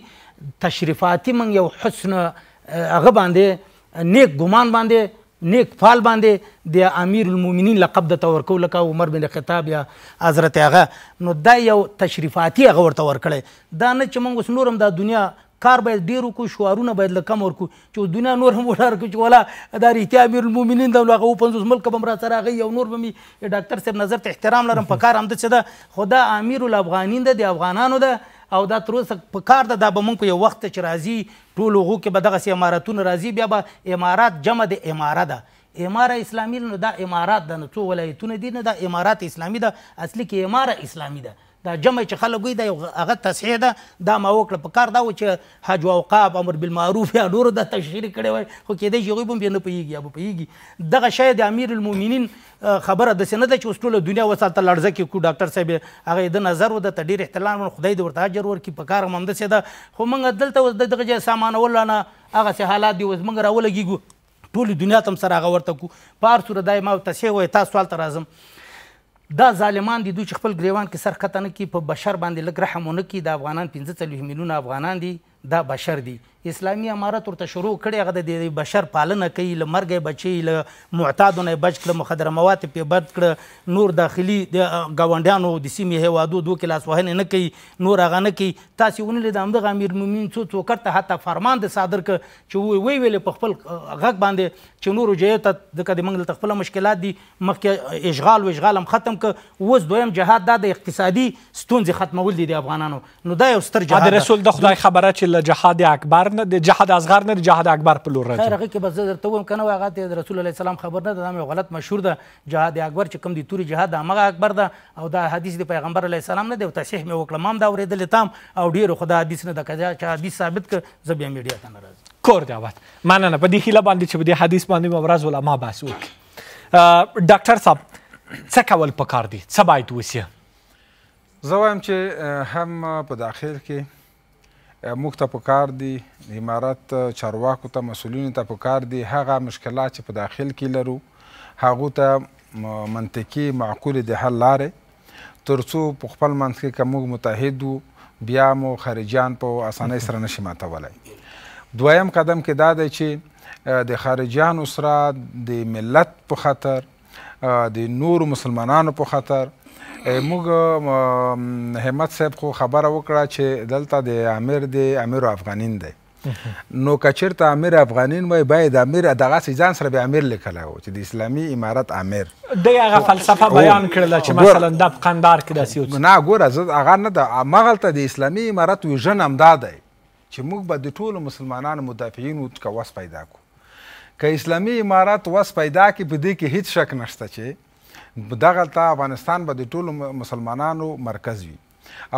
تشریفاتي من یو حسن هغه باندې نیک ګمان باندې نیک فال باندې د امیر المؤمنین لقب د تورکو لکه عمر بن خطاب یا حضرت هغه نو دا یو تشریفاتي هغه ورته ورکړي دا نه چې موږ نورم دا دنیا کار باید ډیر کو شوارونه باید لکم ورکو چې دنیا نور هم ولر کو چې ولا د ریتیا امیر المؤمنین د لغه 50 ملک بم را سره غي او نور بمي ډاکټر صاحب نظر ته احترام لرم په کار هم د چې دا خدا امیر الافغانین د افغانانو ده او دا تر اوسه په کار ده دا به موږ په یو وخت چې راځي ټولو هغو کې به دغسې عمارتونه راځي بیا به عمارات جمع د عماره ده اماره اسلامي نو دا امارات ده نو څو ولایتونه دي نه دا امارات اسلامي ده اصلي کې اماره اسلامي ده دا جمع چې خلک وي دا یو هغه تصحیح ده دا ما وکړه په کار دا و چې حج او اوقاف امر بالمعروف یا نور د تشریح کړي وای خو کېدای شي هغوی به هم نه پوهېږي یا به پوهېږي دغه شی د امیر المؤمنین خبره داسې نه ده چې اوس ټوله دنیا وساته لړزه کې کو ډاکټر صاحب هغه د نظر و د ته ډېر احترام خدای دې ورته اجر ورکړي په کار هم همداسې ده خو موږ دلته اوس دغه ځای سامانول نه هغسې حالات دي اوس موږ راولګېږو ټول دنیا تم سره هغه ورته کو پار سره دای ما تصحیح وای تاسو سوال ته راځم دا ظالمان دي دوی چې خپل ګریوان کې سر کته نه کی په بشر باندې لګ رحم ونه کی د افغانان 15 میلیونه افغانان دي دا بشر دي اسلامي امارت ورته شروع کړی هغه د بشر پالنه کوي له مرګ بچي له معتادو نه بچ کړه مخدره مواد په بد کړه نور داخلي د گاونډیانو د سیمې هوادو دوه کلاس وهنه نه کوي نور هغه نه کوي تاسو ونه لید امده امیر مومن څو څو کړه حتی فرمان د صادر ک چې وی وی ویل په خپل غږ باندې چې نور جهت د کډ منګل خپل مشکلات دي مخکې اشغال او اشغالم ختم ک وز دویم جهاد د اقتصادي ستونزې ختمول دي د افغانانو نو دا یو ستر جهاد رسول د خدای خبره چې له جهاد اکبر صغر نه د جهاد اصغر نه د جهاد اکبر په لور راځي هغه کې بس درته وایم کنه هغه د رسول الله اسلام خبر نه دا مې غلط مشهور ده جهاد اکبر چې کوم دی توري جهاد هغه اکبر ده او دا حدیث د پیغمبر علی السلام نه دی او تصحیح مې وکړم مام دا اورېدل تام او ډیر خدا حدیث نه د کجا چې حدیث ثابت ک زبیا میډیا ته ناراض کور دعوت مننه په دې خله باندې چې په دې حدیث باندې مبرز علما بحث وکړي ډاکټر صاحب څه کول پکار دي څه باید وسی زه وایم چې هم په داخل کې موږ ته پکار دي امارت چارواکو ته مسولینو ته پکار دي هغه مشکلات چې په داخل کې لرو هغو ته منطقي معقولې د حل لارې تر څو په خپل منځ کې که موږ متحد وو بیا مو خارجیان په اسانۍ سره نشي ماتولی دویم قدم کې دا دی چې د خارجیانو سره د ملت په خاطر د نورو مسلمانانو په خاطر موږ همت صاحب خو خبره وکړه چې دلته د امیر دی امیر افغانین دی نو کچیر ته امیر افغانین وای باید امیر دغه ځان سره به امیر لیکل او چې د اسلامي امارت امیر د هغه فلسفه بیان کړل چې مثلا د قندار کې داسې و نه ګوره زه هغه نه د مغلته د اسلامي امارت ویژن هم دا دی چې موږ به د ټولو مسلمانانو مدافعین وس پیدا کو که اسلامي امارات وس پیدا کی په دې کې هیڅ شک نشته چې دغه ته افغانستان به د ټولو مسلمانانو مرکز وي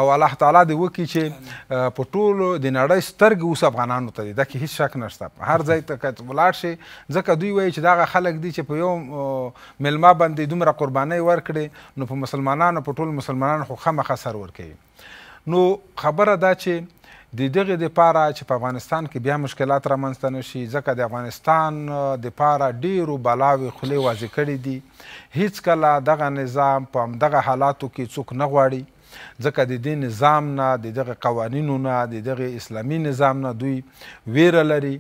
او الله تعالی دې وکړي چې په ټولو د نړۍ سترګې اوس افغانانو ته دي دا کې هیڅ شک نشته هر ځای ته که ولاړ شي ځکه دوی وایي چې دغه خلک دي چې په یو میلمه باندې دومره قربانۍ ورکړې نو په مسلمانانو په ټولو مسلمانانو خو خامخا سر ورکوي نو خبره دا چې د دغه د پاره چې په افغانستان کې بیا مشکلات رامنځته نشي ځکه د افغانستان د پاره ډیرو بلاوي خولې وازې کړې دي هیڅ کله دغه نظام په همدغه حالاتو کې څوک نه غواړي ځکه د دې نظام نه د دغه قوانینو نه د دغه اسلامي نظام نه دوی ویره لري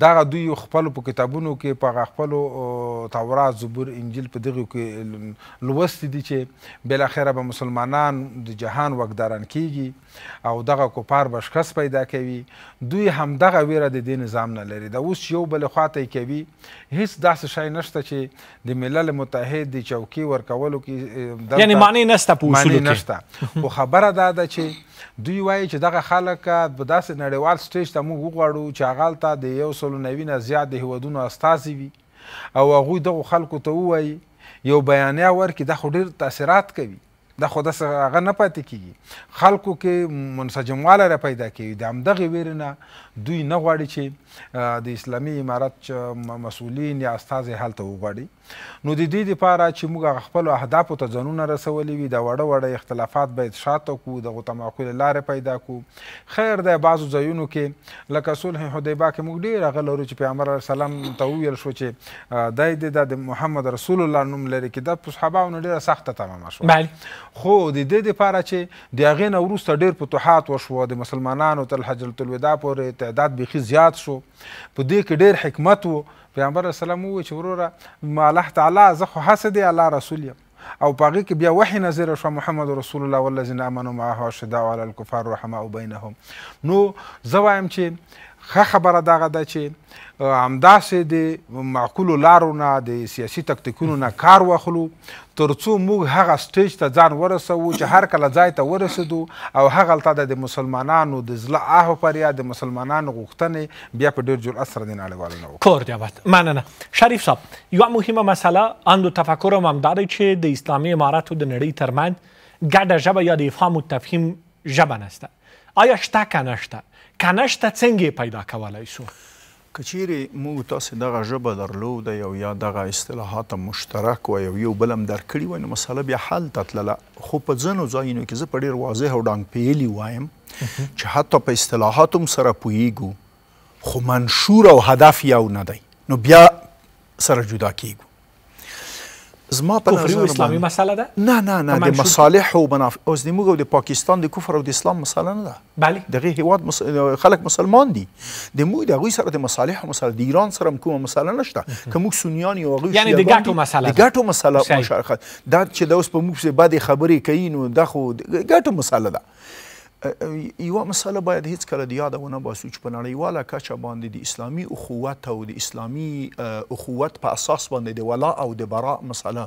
دغه دوی خپل په کتابونو کې په خپل تورات زبور انجیل په دغه کې لوست دي چې بل اخره به مسلمانان د جهان وګداران کیږي او دغه کوپار بشخص پیدا کوي دوی هم دغه ویره د دې نظام نه لري د اوس یو بل خواته کوي هیڅ داسې شای نشته چې د ملل متحد د چوکي ورکولو کې یعنی معنی نشته په اصولو کې خو خبره دا ده چې دوی وایي چې دغه خلک په داسې نړیوال سټیج ته موږ وغواړو چې هغلته د یو سلو نوي نه زیات د هیوادونو استازي وي او هغوی دغو خلکو ته ووایي یو بیانیه ورکړي دا خو ډېر تاثیرات کوي دا خو داسې هغه نه پاتې کیږي خلکو کې منسجمواله را پیدا کیږي د همدغې ویرې نه دوی نه غواړي چې د اسلامي امارت مسؤلین یا استازی هلته وغواړي نو د دې دپاره چې موږ خپلو اهدافو ته ځانونه رسولي وي دا وړه وړه اختلافات باید شاته کړو دغو تمعقولې لارې پیدا کړو خیر دی بعضو ځایونو کې لکه صلح حدیبه کې موږ ډېر هغه لرو چې پیغمبر علیه السلام ته وویل شو چې دی د محمد رسول الله نوم لري کې دا په صحابهونو ډېره سخته تمامه شوه خو د دې لپاره چې د هغې نه وروسته ډېر فتوحات وشوه د مسلمانانو تر حجرة الوداع پورې تعداد بیخي زیات شو په دې کې ډېر حکمت و پیغمبر سلام وویل چې وروره ما الله تعالی زه خو هسې دی الله رسول یم او پاغي کې بیا وحي نظر شو محمد رسول الله والذین آمنوا معه شداء علی الكفار رحماء بینهم نو زوایم چې ښه خبره دغه ده چې همداسې د معقولو لارو نه د سیاسي تکتیکونو نه کار واخلو تر څو موږ هغه سټیج ته ځان ورسوو چې هر کله ځای ته ورسېدو او هغلته د مسلمانانو د زړه آه پریا د مسلمانانو غوښتنې بیا په ډېر جرأت سره د نړیوالو نه کور دیابت مننه شریف صاحب یوه مهمه مسله اند و تفکرم هم داره چې د اسلامي امارت و د نړۍ ترمند ګډه ژبه یا د افهام و تفهیم ژبه نسته آیا شته که نشته کنشته څنګه پیدا کولای شو کچیرې موږ تاسو دغه ژبه درلوده یو یا دغه اصطلاحات مشترک و یو یو بلم درکړي و نو مسله بیا حل ته تلله خو په ځینو ځایونو کې زه په ډېر واضح او ډانګ پیلي وایم چې حتی په اصطلاحاتو سره پوهیږو خو منشور او هدف یو نه دی نو بیا سره جدا کیږو زما په نظر کفر اسلامي مسله ده نه نه نه د مصالح او مناف اوس د موږ او د پاکستان د کفر او د اسلام مسله نه ده بله دغه هیواد مس... خلک مسلمان دي د موږ د هغوی سره د مصالح او مسله د ایران سره کومه مسله نشته که موږ سنیان یو هغوی یعنی د ګټو مسله د ګټو مسله مشارخه دا چې د اوس په موږ باندې خبرې کوي نو دا خو ګټو مسله ده یو مسله باید هیڅ کله د یاد ونه باسو چې په نړیواله کچه باندې د اسلامي اخوت او د اسلامي اخوت په اساس باندې د ولا او د برا مسله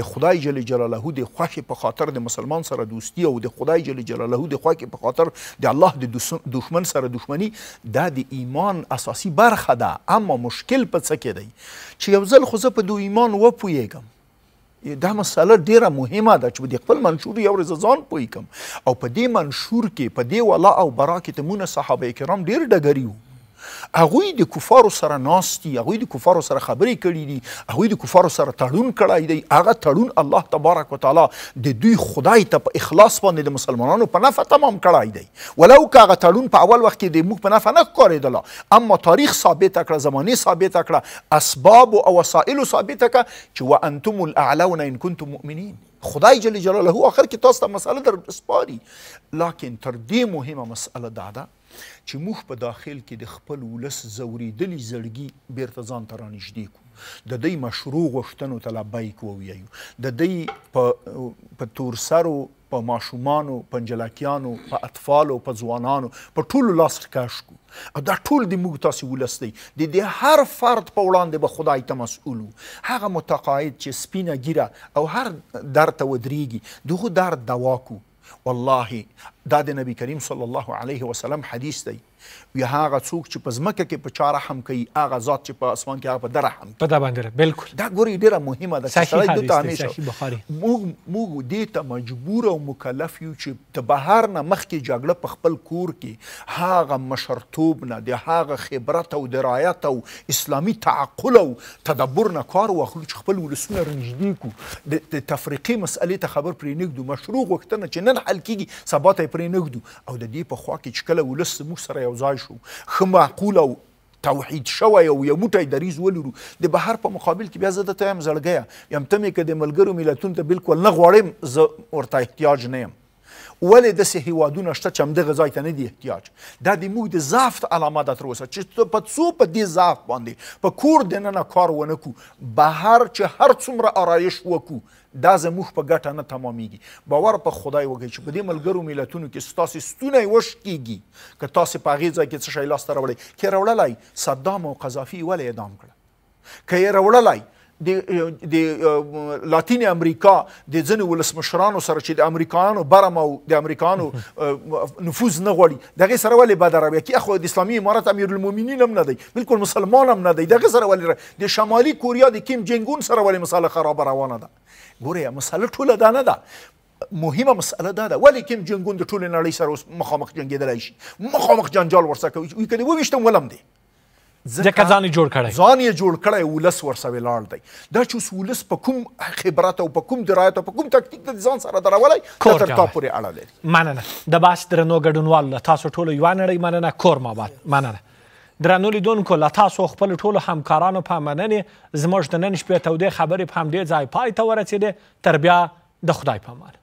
د خدای جل جلاله د خوښ په خاطر د مسلمان سره دوستی او د خدای جل جلاله د خوښ په خاطر د الله د دشمن سره دشمنی دا د ایمان اساسی برخه ده اما مشکل په څه کې دی چې یو ځل خو زه په دوی ایمان و پویږم دا مسله ډیره مهمه ده چې د خپل منشور یو ورځ ځان پوي کم او په دې منشور کې په دې ولا او برا کې ته مونږ صحابه کرام ډیر ډګری وو هغوی د کفارو سره ناستي هغوی د کفارو سره خبرې کړي دي هغوی د کفارو سره تړون کړی دی هغه تړون الله تبارک وتعالی د دوی خدای ته په اخلاص باندې د مسلمانانو په نفع تمام کړی دی ولو که هغه تړون په اول وخت کې د موږ په نفع نه ښکارېدله اما تاریخ ثابته کړه زمانې ثابته کړه اسباب او وسایلو ثابته کړه چې وانتم الاعلون ان کنتم مؤمنین خدای جل جلاله آخر کې تاسو ته مسله در سپاري لکن تر دې مهمه مسله دا ده چې موږ په داخل کې د خپل ولس زوریدلی زړګي بیرته ځان ته رانږدې کړو د دوی مشروع غوښتنو ته لبیک وویو د دوی په په تورسرو په ماشومانو په انجلکیانو په اطفالو په ځوانانو په ټولو لاس کش کو او دا ټول د موږ تاسو ولستی د دې هر فرد په وړاندې به خدای ته مسؤل هغه متقاعد چې سپینه ګیره او هر درد ته ودریږي دغه درد دوا کو والله دا د نبی کریم صلی الله علیه وسلم حدیث دی یا هغه څوک چې په ځمکه کې په چا رحم کوي هغه ذات چې په اسمان کې هغه په در رحم په دا باندې بالکل دا ګوري ډیره مهمه ده چې سړی دوته همیشه موږ موږ دې ته مجبور او مکلف یو چې د بهر نه مخکې جګړه په خپل کور کې هغه مشرتوب نه د هغه خبرت او درایت او اسلامي تعقل او تدبر نه کار واخلو چې خپل ولسونه رنجدي کو د تفریقي مسالې ته خبر پرې نګدو مشروع وختنه چې نن حل کیږي سبا ته پرې نګدو او د دې په خوا کې چې کله ولس موږ سره یو ځای شو ښه معقول او توحید شوی او یو موټی دریز ولرو د بهر په مقابل کې بیا زه درته یم زړګیه یم ته مې که د ملګرو ملتونو ته بالکل نه غواړم زه ورته احتیاج نه یم ولې داسې هیوادونه شته چې همدغه ځای ته نه دي احتیاج دا د موږ د ضعف علامه ده تراوسه چې په څو په دې ضعف باندې په کور دننه کار ونه کړو بهر چې هر څومره آرایش وکړو دا زموږ په ګټه نه تمامیږي باور په خدای وکړئ چې په دې ملګرو ملتونو کې ستاسې ستونی وش کیږي که تاسې په هغې ځای کې څه شی لاسته راوړئ که یې راوړلی صدام او قذافي ولې اعدام کړه که یې راوړلی د د لاتین امریکا د ځنې ولسمشرانو سره چې د امریکایانو برم او د امریکایانو نفوذ نه غواړي دغه سره ولې بد عربی کې خو د اسلامي امارت امیرالمومنین هم نه دی بالکل مسلمان هم نه دی دغه سره ولې د شمالي کوریا د کیم جنګون سره ولې مساله خراب روانه ده ګوره مسله ټوله دا نه ده مهمه مسأله دا ده ولې کیم جنګون د ټولې نړۍ سره مخامخ جنګېدلی شي مخامخ جنجال ورسره کوي وي که دې وویشتم ولم دی ځکه ځان یې جوړ کړی ځان یې جوړ کړی ولس ورسوي لاړ دی دا چې اوس ولس په کوم خبرات او په کوم درایت او په کوم تکتیک د ځان سره درولی دا تر تا پورې اړه لري مننه د بحث درنو ګډونوالو له تاسو ټولو یوه نړۍ مننه کور ماباد مننه درنو لیدونکو له تاسو خپلو ټولو همکارانو په مننې زموږ د نن شپې تودې خبرې په همدې ځای پای ته ورسېدې تر بیا د خدای په امان